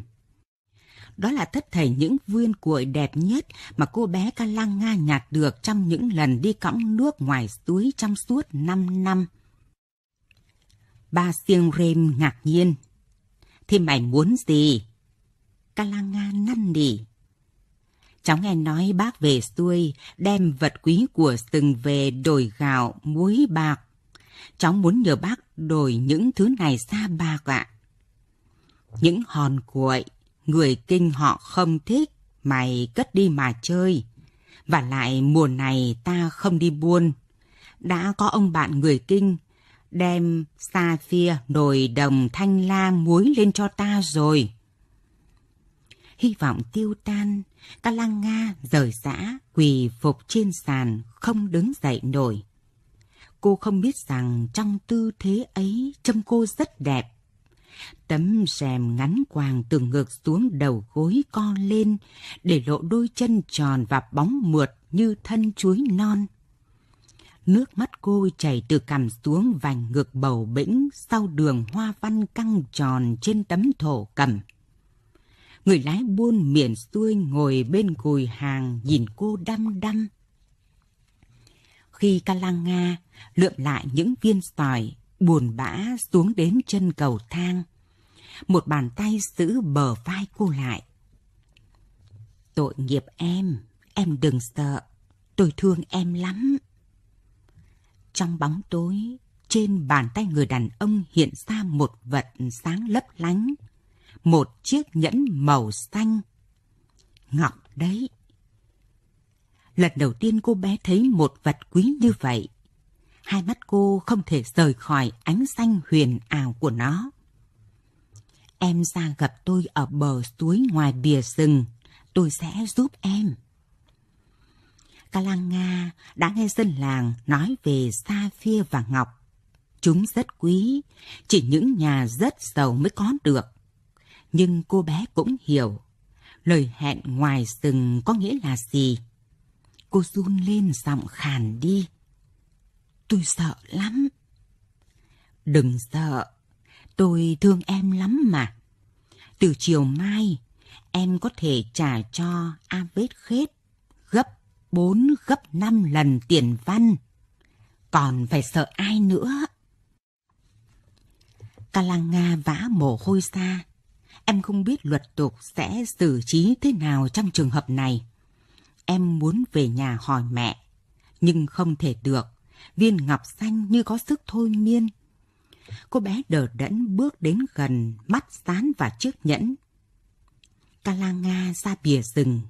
Đó là tất thảy những viên cuội đẹp nhất mà cô bé ca lăng Nga nhặt được trong những lần đi cõng nước ngoài suối trong suốt 5 năm. Ba siêng rêm ngạc nhiên. Thế mày muốn gì? Kalanga năn nỉ. Cháu nghe nói bác về xuôi, đem vật quý của rừng về đổi gạo, muối bạc. Cháu muốn nhờ bác đổi những thứ này xa bạc ạ. Những hòn cuội, người kinh họ không thích, mày cất đi mà chơi. Và lại mùa này ta không đi buôn. Đã có ông bạn người kinh đem sa phia nồi đồng thanh la muối lên cho ta rồi hy vọng tiêu tan, ca lăng Nga rời xã, quỳ phục trên sàn, không đứng dậy nổi. Cô không biết rằng trong tư thế ấy châm cô rất đẹp. Tấm rèm ngắn quàng từ ngực xuống đầu gối co lên để lộ đôi chân tròn và bóng mượt như thân chuối non. Nước mắt cô chảy từ cằm xuống vành ngực bầu bĩnh sau đường hoa văn căng tròn trên tấm thổ cẩm. Người lái buôn miền xuôi ngồi bên cùi hàng nhìn cô đăm đăm. Khi Kalanga lượm lại những viên sỏi buồn bã xuống đến chân cầu thang, một bàn tay giữ bờ vai cô lại. Tội nghiệp em, em đừng sợ, tôi thương em lắm. Trong bóng tối, trên bàn tay người đàn ông hiện ra một vật sáng lấp lánh một chiếc nhẫn màu xanh. Ngọc đấy. Lần đầu tiên cô bé thấy một vật quý như vậy. Hai mắt cô không thể rời khỏi ánh xanh huyền ảo của nó. Em ra gặp tôi ở bờ suối ngoài bìa rừng. Tôi sẽ giúp em. Kalanga đã nghe dân làng nói về sa phia và ngọc. Chúng rất quý, chỉ những nhà rất giàu mới có được nhưng cô bé cũng hiểu. Lời hẹn ngoài rừng có nghĩa là gì? Cô run lên giọng khàn đi. Tôi sợ lắm. Đừng sợ, tôi thương em lắm mà. Từ chiều mai, em có thể trả cho A Vết Khết gấp 4 gấp 5 lần tiền văn. Còn phải sợ ai nữa? Kalanga vã mồ hôi xa Em không biết luật tục sẽ xử trí thế nào trong trường hợp này. Em muốn về nhà hỏi mẹ, nhưng không thể được. Viên ngọc xanh như có sức thôi miên. Cô bé đờ đẫn bước đến gần, mắt dán và chiếc nhẫn. Kalanga ra bìa rừng.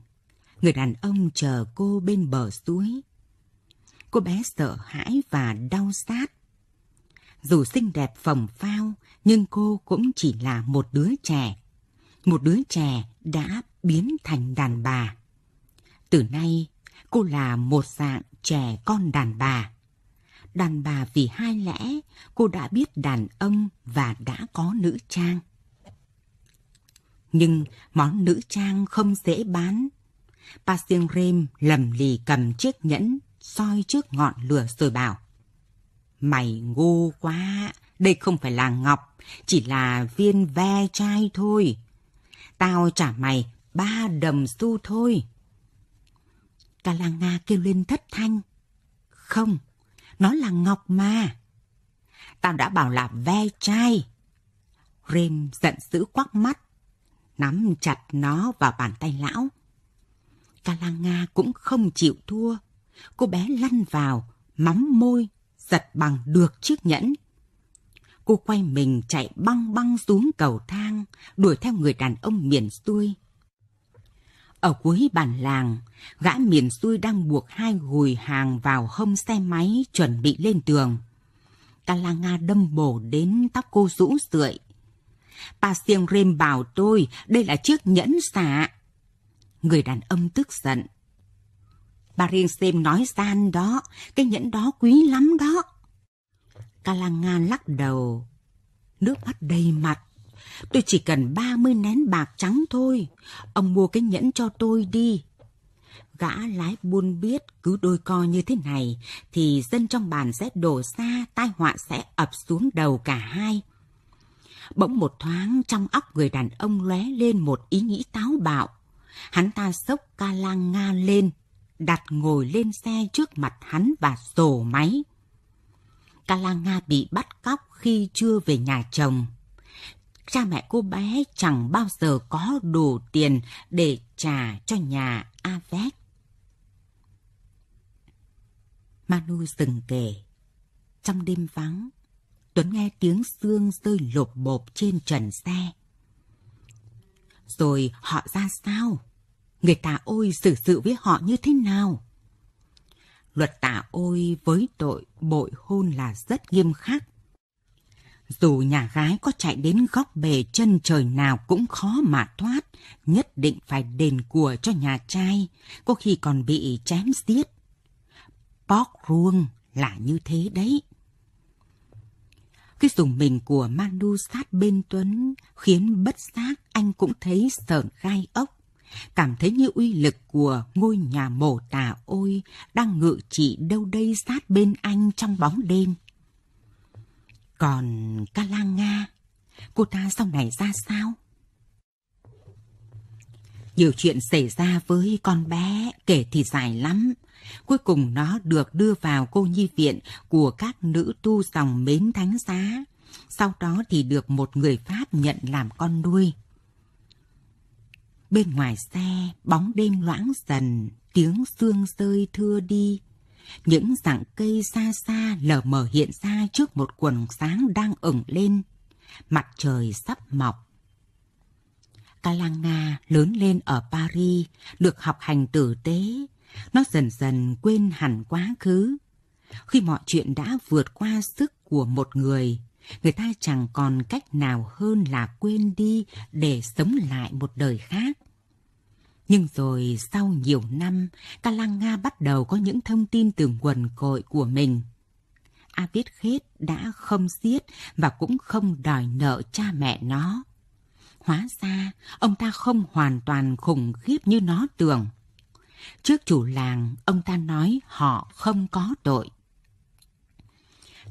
Người đàn ông chờ cô bên bờ suối. Cô bé sợ hãi và đau sát dù xinh đẹp phồng phao nhưng cô cũng chỉ là một đứa trẻ một đứa trẻ đã biến thành đàn bà. Từ nay, cô là một dạng trẻ con đàn bà. Đàn bà vì hai lẽ, cô đã biết đàn ông và đã có nữ trang. Nhưng món nữ trang không dễ bán. Pa Siêng Rêm lầm lì cầm chiếc nhẫn, soi trước ngọn lửa rồi bảo. Mày ngu quá, đây không phải là ngọc, chỉ là viên ve chai thôi tao trả mày ba đầm xu thôi. Cả làng Nga kêu lên thất thanh. Không, nó là ngọc mà. Tao đã bảo là ve chai. Rem giận dữ quắc mắt, nắm chặt nó vào bàn tay lão. Cả làng Nga cũng không chịu thua. Cô bé lăn vào, mắm môi, giật bằng được chiếc nhẫn Cô quay mình chạy băng băng xuống cầu thang, đuổi theo người đàn ông miền xuôi. Ở cuối bản làng, gã miền xuôi đang buộc hai gùi hàng vào hông xe máy chuẩn bị lên đường. Kalanga đâm bổ đến tóc cô rũ rượi. pa Siêng Rêm bảo tôi đây là chiếc nhẫn xạ. Người đàn ông tức giận. Bà Riêng Xem nói gian đó, cái nhẫn đó quý lắm đó. Calangan lắc đầu. Nước mắt đầy mặt. Tôi chỉ cần 30 nén bạc trắng thôi. Ông mua cái nhẫn cho tôi đi. Gã lái buôn biết cứ đôi co như thế này thì dân trong bàn sẽ đổ xa, tai họa sẽ ập xuống đầu cả hai. Bỗng một thoáng trong óc người đàn ông lóe lên một ý nghĩ táo bạo. Hắn ta sốc ca lang nga lên, đặt ngồi lên xe trước mặt hắn và sổ máy. Kalanga bị bắt cóc khi chưa về nhà chồng. Cha mẹ cô bé chẳng bao giờ có đủ tiền để trả cho nhà Avec. Manu dừng kể. Trong đêm vắng, Tuấn nghe tiếng xương rơi lột bột trên trần xe. Rồi họ ra sao? Người ta ôi xử sự với họ như thế nào? luật tạ ôi với tội bội hôn là rất nghiêm khắc. Dù nhà gái có chạy đến góc bề chân trời nào cũng khó mà thoát, nhất định phải đền của cho nhà trai, có khi còn bị chém giết. Bóc ruông là như thế đấy. Cái dùng mình của Manu sát bên Tuấn khiến bất giác anh cũng thấy sợn gai ốc cảm thấy như uy lực của ngôi nhà mổ tà ôi đang ngự trị đâu đây sát bên anh trong bóng đêm. Còn ca la Nga, cô ta sau này ra sao? Nhiều chuyện xảy ra với con bé, kể thì dài lắm. Cuối cùng nó được đưa vào cô nhi viện của các nữ tu dòng mến thánh giá. Sau đó thì được một người Pháp nhận làm con nuôi. Bên ngoài xe, bóng đêm loãng dần, tiếng sương rơi thưa đi. Những dạng cây xa xa lờ mờ hiện ra trước một quần sáng đang ửng lên. Mặt trời sắp mọc. Calanga lớn lên ở Paris, được học hành tử tế. Nó dần dần quên hẳn quá khứ. Khi mọi chuyện đã vượt qua sức của một người, người ta chẳng còn cách nào hơn là quên đi để sống lại một đời khác. Nhưng rồi sau nhiều năm, Kalanga bắt đầu có những thông tin từ quần cội của mình. A viết Khết đã không giết và cũng không đòi nợ cha mẹ nó. Hóa ra, ông ta không hoàn toàn khủng khiếp như nó tưởng. Trước chủ làng, ông ta nói họ không có tội.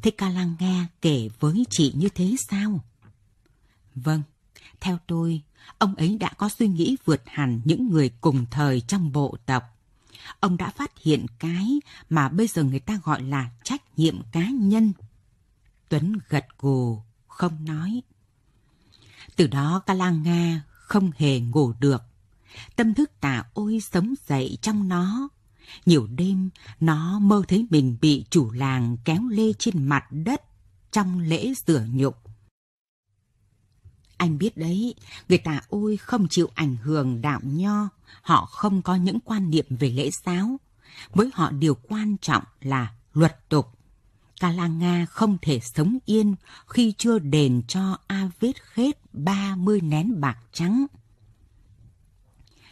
Thế ca lang nghe kể với chị như thế sao? Vâng, theo tôi, ông ấy đã có suy nghĩ vượt hẳn những người cùng thời trong bộ tộc. Ông đã phát hiện cái mà bây giờ người ta gọi là trách nhiệm cá nhân. Tuấn gật gù, không nói. Từ đó ca lang Nga không hề ngủ được. Tâm thức tà ôi sống dậy trong nó nhiều đêm, nó mơ thấy mình bị chủ làng kéo lê trên mặt đất trong lễ rửa nhục. Anh biết đấy, người tà ôi không chịu ảnh hưởng đạo nho, họ không có những quan niệm về lễ giáo. Với họ điều quan trọng là luật tục. Kalanga không thể sống yên khi chưa đền cho A Avet Khết 30 nén bạc trắng.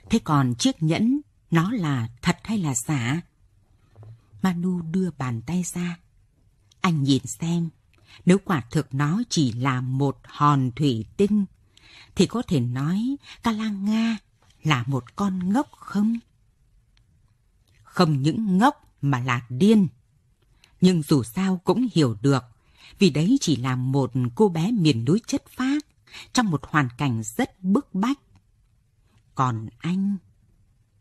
Thế còn chiếc nhẫn nó là thật hay là giả? Manu đưa bàn tay ra. Anh nhìn xem, nếu quả thực nó chỉ là một hòn thủy tinh, thì có thể nói Kalanga là một con ngốc không? Không những ngốc mà là điên. Nhưng dù sao cũng hiểu được, vì đấy chỉ là một cô bé miền núi chất phác trong một hoàn cảnh rất bức bách. Còn anh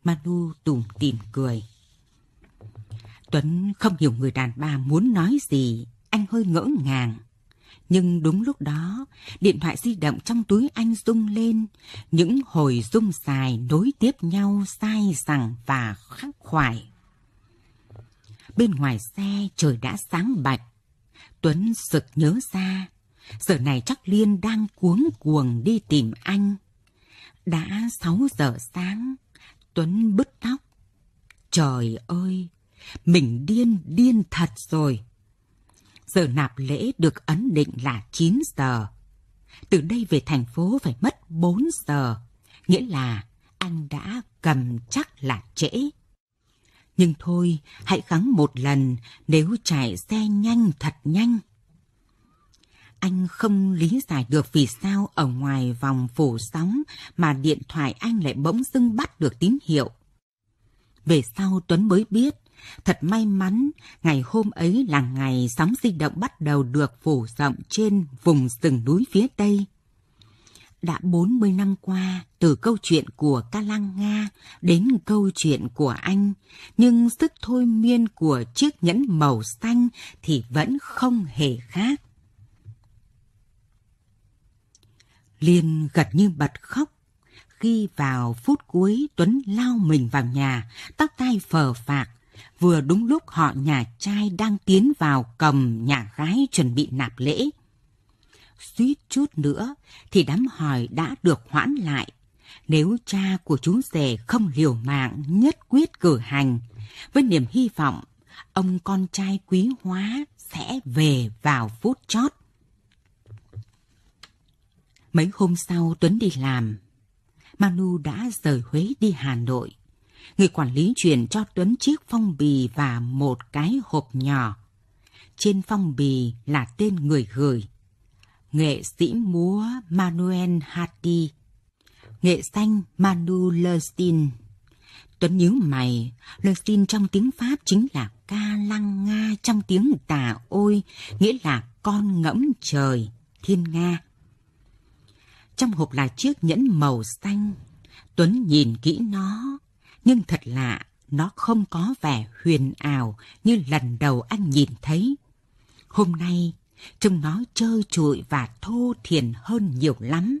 Manu tủm tỉm cười. Tuấn không hiểu người đàn bà muốn nói gì, anh hơi ngỡ ngàng. Nhưng đúng lúc đó, điện thoại di động trong túi anh rung lên, những hồi rung dài nối tiếp nhau sai sằng và khắc khoải. Bên ngoài xe trời đã sáng bạch. Tuấn sực nhớ ra, giờ này chắc Liên đang cuống cuồng đi tìm anh. Đã 6 giờ sáng, Tuấn bứt tóc. Trời ơi, mình điên điên thật rồi. Giờ nạp lễ được ấn định là 9 giờ. Từ đây về thành phố phải mất 4 giờ, nghĩa là anh đã cầm chắc là trễ. Nhưng thôi, hãy gắng một lần nếu chạy xe nhanh thật nhanh anh không lý giải được vì sao ở ngoài vòng phủ sóng mà điện thoại anh lại bỗng dưng bắt được tín hiệu. Về sau Tuấn mới biết, thật may mắn, ngày hôm ấy là ngày sóng di động bắt đầu được phủ rộng trên vùng rừng núi phía Tây. Đã 40 năm qua, từ câu chuyện của Ca Lăng Nga đến câu chuyện của anh, nhưng sức thôi miên của chiếc nhẫn màu xanh thì vẫn không hề khác. Liên gật như bật khóc. Khi vào phút cuối Tuấn lao mình vào nhà, tóc tai phờ phạc. Vừa đúng lúc họ nhà trai đang tiến vào cầm nhà gái chuẩn bị nạp lễ. Suýt chút nữa thì đám hỏi đã được hoãn lại. Nếu cha của chú rể không liều mạng nhất quyết cử hành, với niềm hy vọng ông con trai quý hóa sẽ về vào phút chót. Mấy hôm sau Tuấn đi làm. Manu đã rời Huế đi Hà Nội. Người quản lý chuyển cho Tuấn chiếc phong bì và một cái hộp nhỏ. Trên phong bì là tên người gửi. Nghệ sĩ múa Manuel Hati. Nghệ xanh Manu Lerstein. Tuấn nhíu mày, Lerstein trong tiếng Pháp chính là ca lăng Nga trong tiếng tà ôi, nghĩa là con ngẫm trời, thiên Nga. Trong hộp là chiếc nhẫn màu xanh. Tuấn nhìn kỹ nó, nhưng thật lạ, nó không có vẻ huyền ảo như lần đầu anh nhìn thấy. Hôm nay, trông nó trơ trụi và thô thiền hơn nhiều lắm.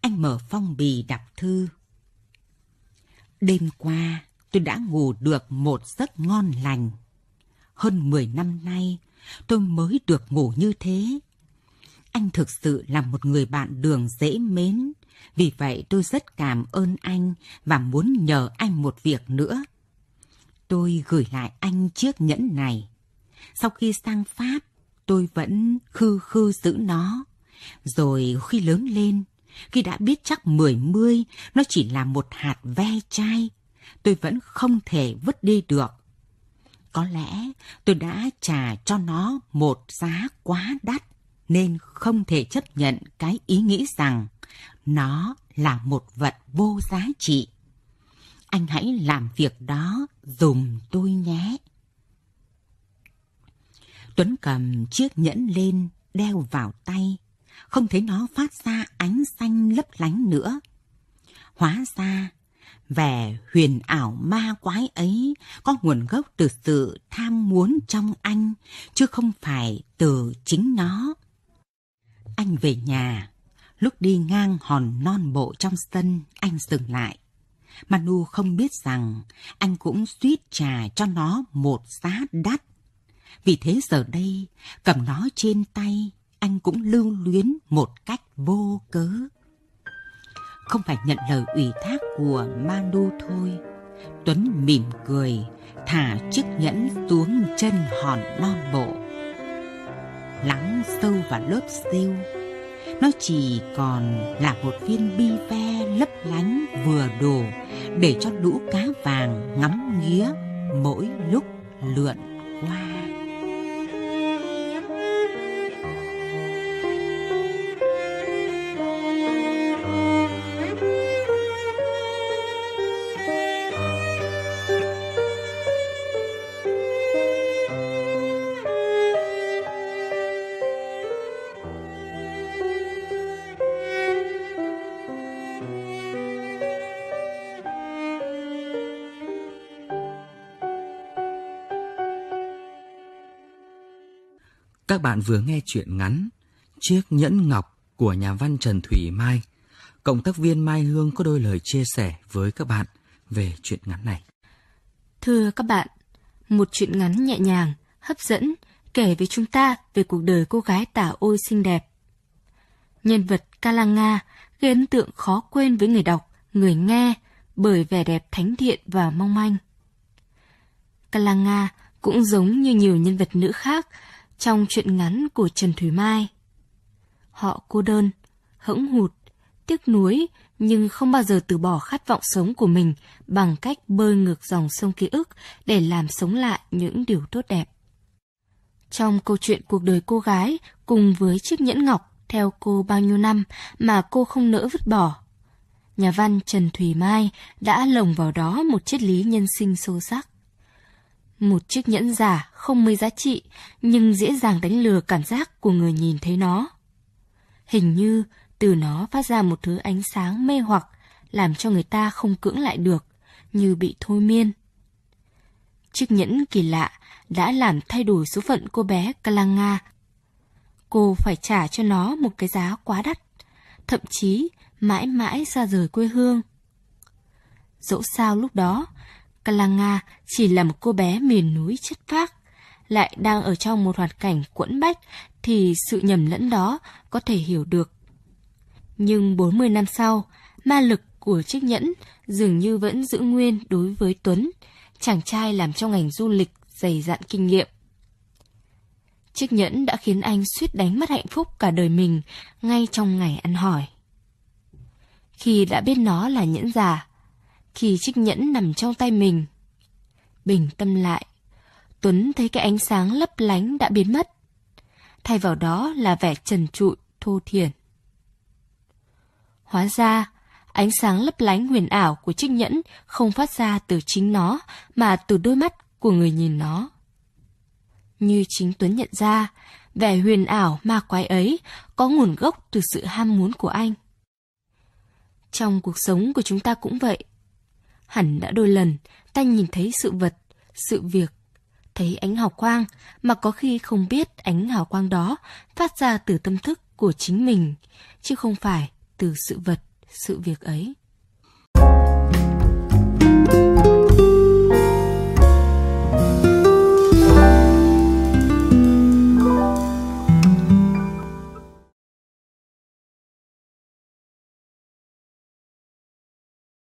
Anh mở phong bì đọc thư. Đêm qua, tôi đã ngủ được một giấc ngon lành. Hơn 10 năm nay, tôi mới được ngủ như thế. Anh thực sự là một người bạn đường dễ mến. Vì vậy tôi rất cảm ơn anh và muốn nhờ anh một việc nữa. Tôi gửi lại anh chiếc nhẫn này. Sau khi sang Pháp, tôi vẫn khư khư giữ nó. Rồi khi lớn lên, khi đã biết chắc mười mươi nó chỉ là một hạt ve chai, tôi vẫn không thể vứt đi được. Có lẽ tôi đã trả cho nó một giá quá đắt nên không thể chấp nhận cái ý nghĩ rằng nó là một vật vô giá trị. Anh hãy làm việc đó dùm tôi nhé. Tuấn cầm chiếc nhẫn lên, đeo vào tay. Không thấy nó phát ra ánh xanh lấp lánh nữa. Hóa ra, vẻ huyền ảo ma quái ấy có nguồn gốc từ sự tham muốn trong anh, chứ không phải từ chính nó anh về nhà. Lúc đi ngang hòn non bộ trong sân, anh dừng lại. Manu không biết rằng anh cũng suýt trà cho nó một giá đắt. Vì thế giờ đây, cầm nó trên tay, anh cũng lưu luyến một cách vô cớ. Không phải nhận lời ủy thác của Manu thôi. Tuấn mỉm cười, thả chiếc nhẫn xuống chân hòn non bộ lắng sâu vào lớp siêu nó chỉ còn là một viên bi ve lấp lánh vừa đủ để cho lũ cá vàng ngắm nghía mỗi lúc lượn qua Các bạn vừa nghe chuyện ngắn Chiếc nhẫn ngọc của nhà văn Trần Thủy Mai. Cộng tác viên Mai Hương có đôi lời chia sẻ với các bạn về chuyện ngắn này. Thưa các bạn, một chuyện ngắn nhẹ nhàng, hấp dẫn kể với chúng ta về cuộc đời cô gái tả ôi xinh đẹp. Nhân vật Kalanga gây ấn tượng khó quên với người đọc, người nghe bởi vẻ đẹp thánh thiện và mong manh. Kalanga cũng giống như nhiều nhân vật nữ khác trong chuyện ngắn của Trần Thủy Mai. Họ cô đơn, hững hụt, tiếc nuối nhưng không bao giờ từ bỏ khát vọng sống của mình bằng cách bơi ngược dòng sông ký ức để làm sống lại những điều tốt đẹp. Trong câu chuyện cuộc đời cô gái cùng với chiếc nhẫn ngọc theo cô bao nhiêu năm mà cô không nỡ vứt bỏ, nhà văn Trần thủy Mai đã lồng vào đó một triết lý nhân sinh sâu sắc. Một chiếc nhẫn giả không mấy giá trị, nhưng dễ dàng đánh lừa cảm giác của người nhìn thấy nó. Hình như từ nó phát ra một thứ ánh sáng mê hoặc, làm cho người ta không cưỡng lại được, như bị thôi miên. Chiếc nhẫn kỳ lạ đã làm thay đổi số phận cô bé Kalanga. Cô phải trả cho nó một cái giá quá đắt, thậm chí mãi mãi xa rời quê hương. Dẫu sao lúc đó, Kalanga chỉ là một cô bé miền núi chất phác, lại đang ở trong một hoàn cảnh quẫn bách thì sự nhầm lẫn đó có thể hiểu được. Nhưng 40 năm sau, ma lực của chiếc nhẫn dường như vẫn giữ nguyên đối với Tuấn, chàng trai làm trong ngành du lịch dày dặn kinh nghiệm. Chiếc nhẫn đã khiến anh suýt đánh mất hạnh phúc cả đời mình ngay trong ngày ăn hỏi. Khi đã biết nó là nhẫn giả, khi chiếc nhẫn nằm trong tay mình. Bình tâm lại, Tuấn thấy cái ánh sáng lấp lánh đã biến mất. Thay vào đó là vẻ trần trụi, thô thiển. Hóa ra, ánh sáng lấp lánh huyền ảo của chiếc nhẫn không phát ra từ chính nó mà từ đôi mắt của người nhìn nó. Như chính Tuấn nhận ra, vẻ huyền ảo ma quái ấy có nguồn gốc từ sự ham muốn của anh. Trong cuộc sống của chúng ta cũng vậy, hẳn đã đôi lần ta nhìn thấy sự vật, sự việc, thấy ánh hào quang mà có khi không biết ánh hào quang đó phát ra từ tâm thức của chính mình, chứ không phải từ sự vật, sự việc ấy.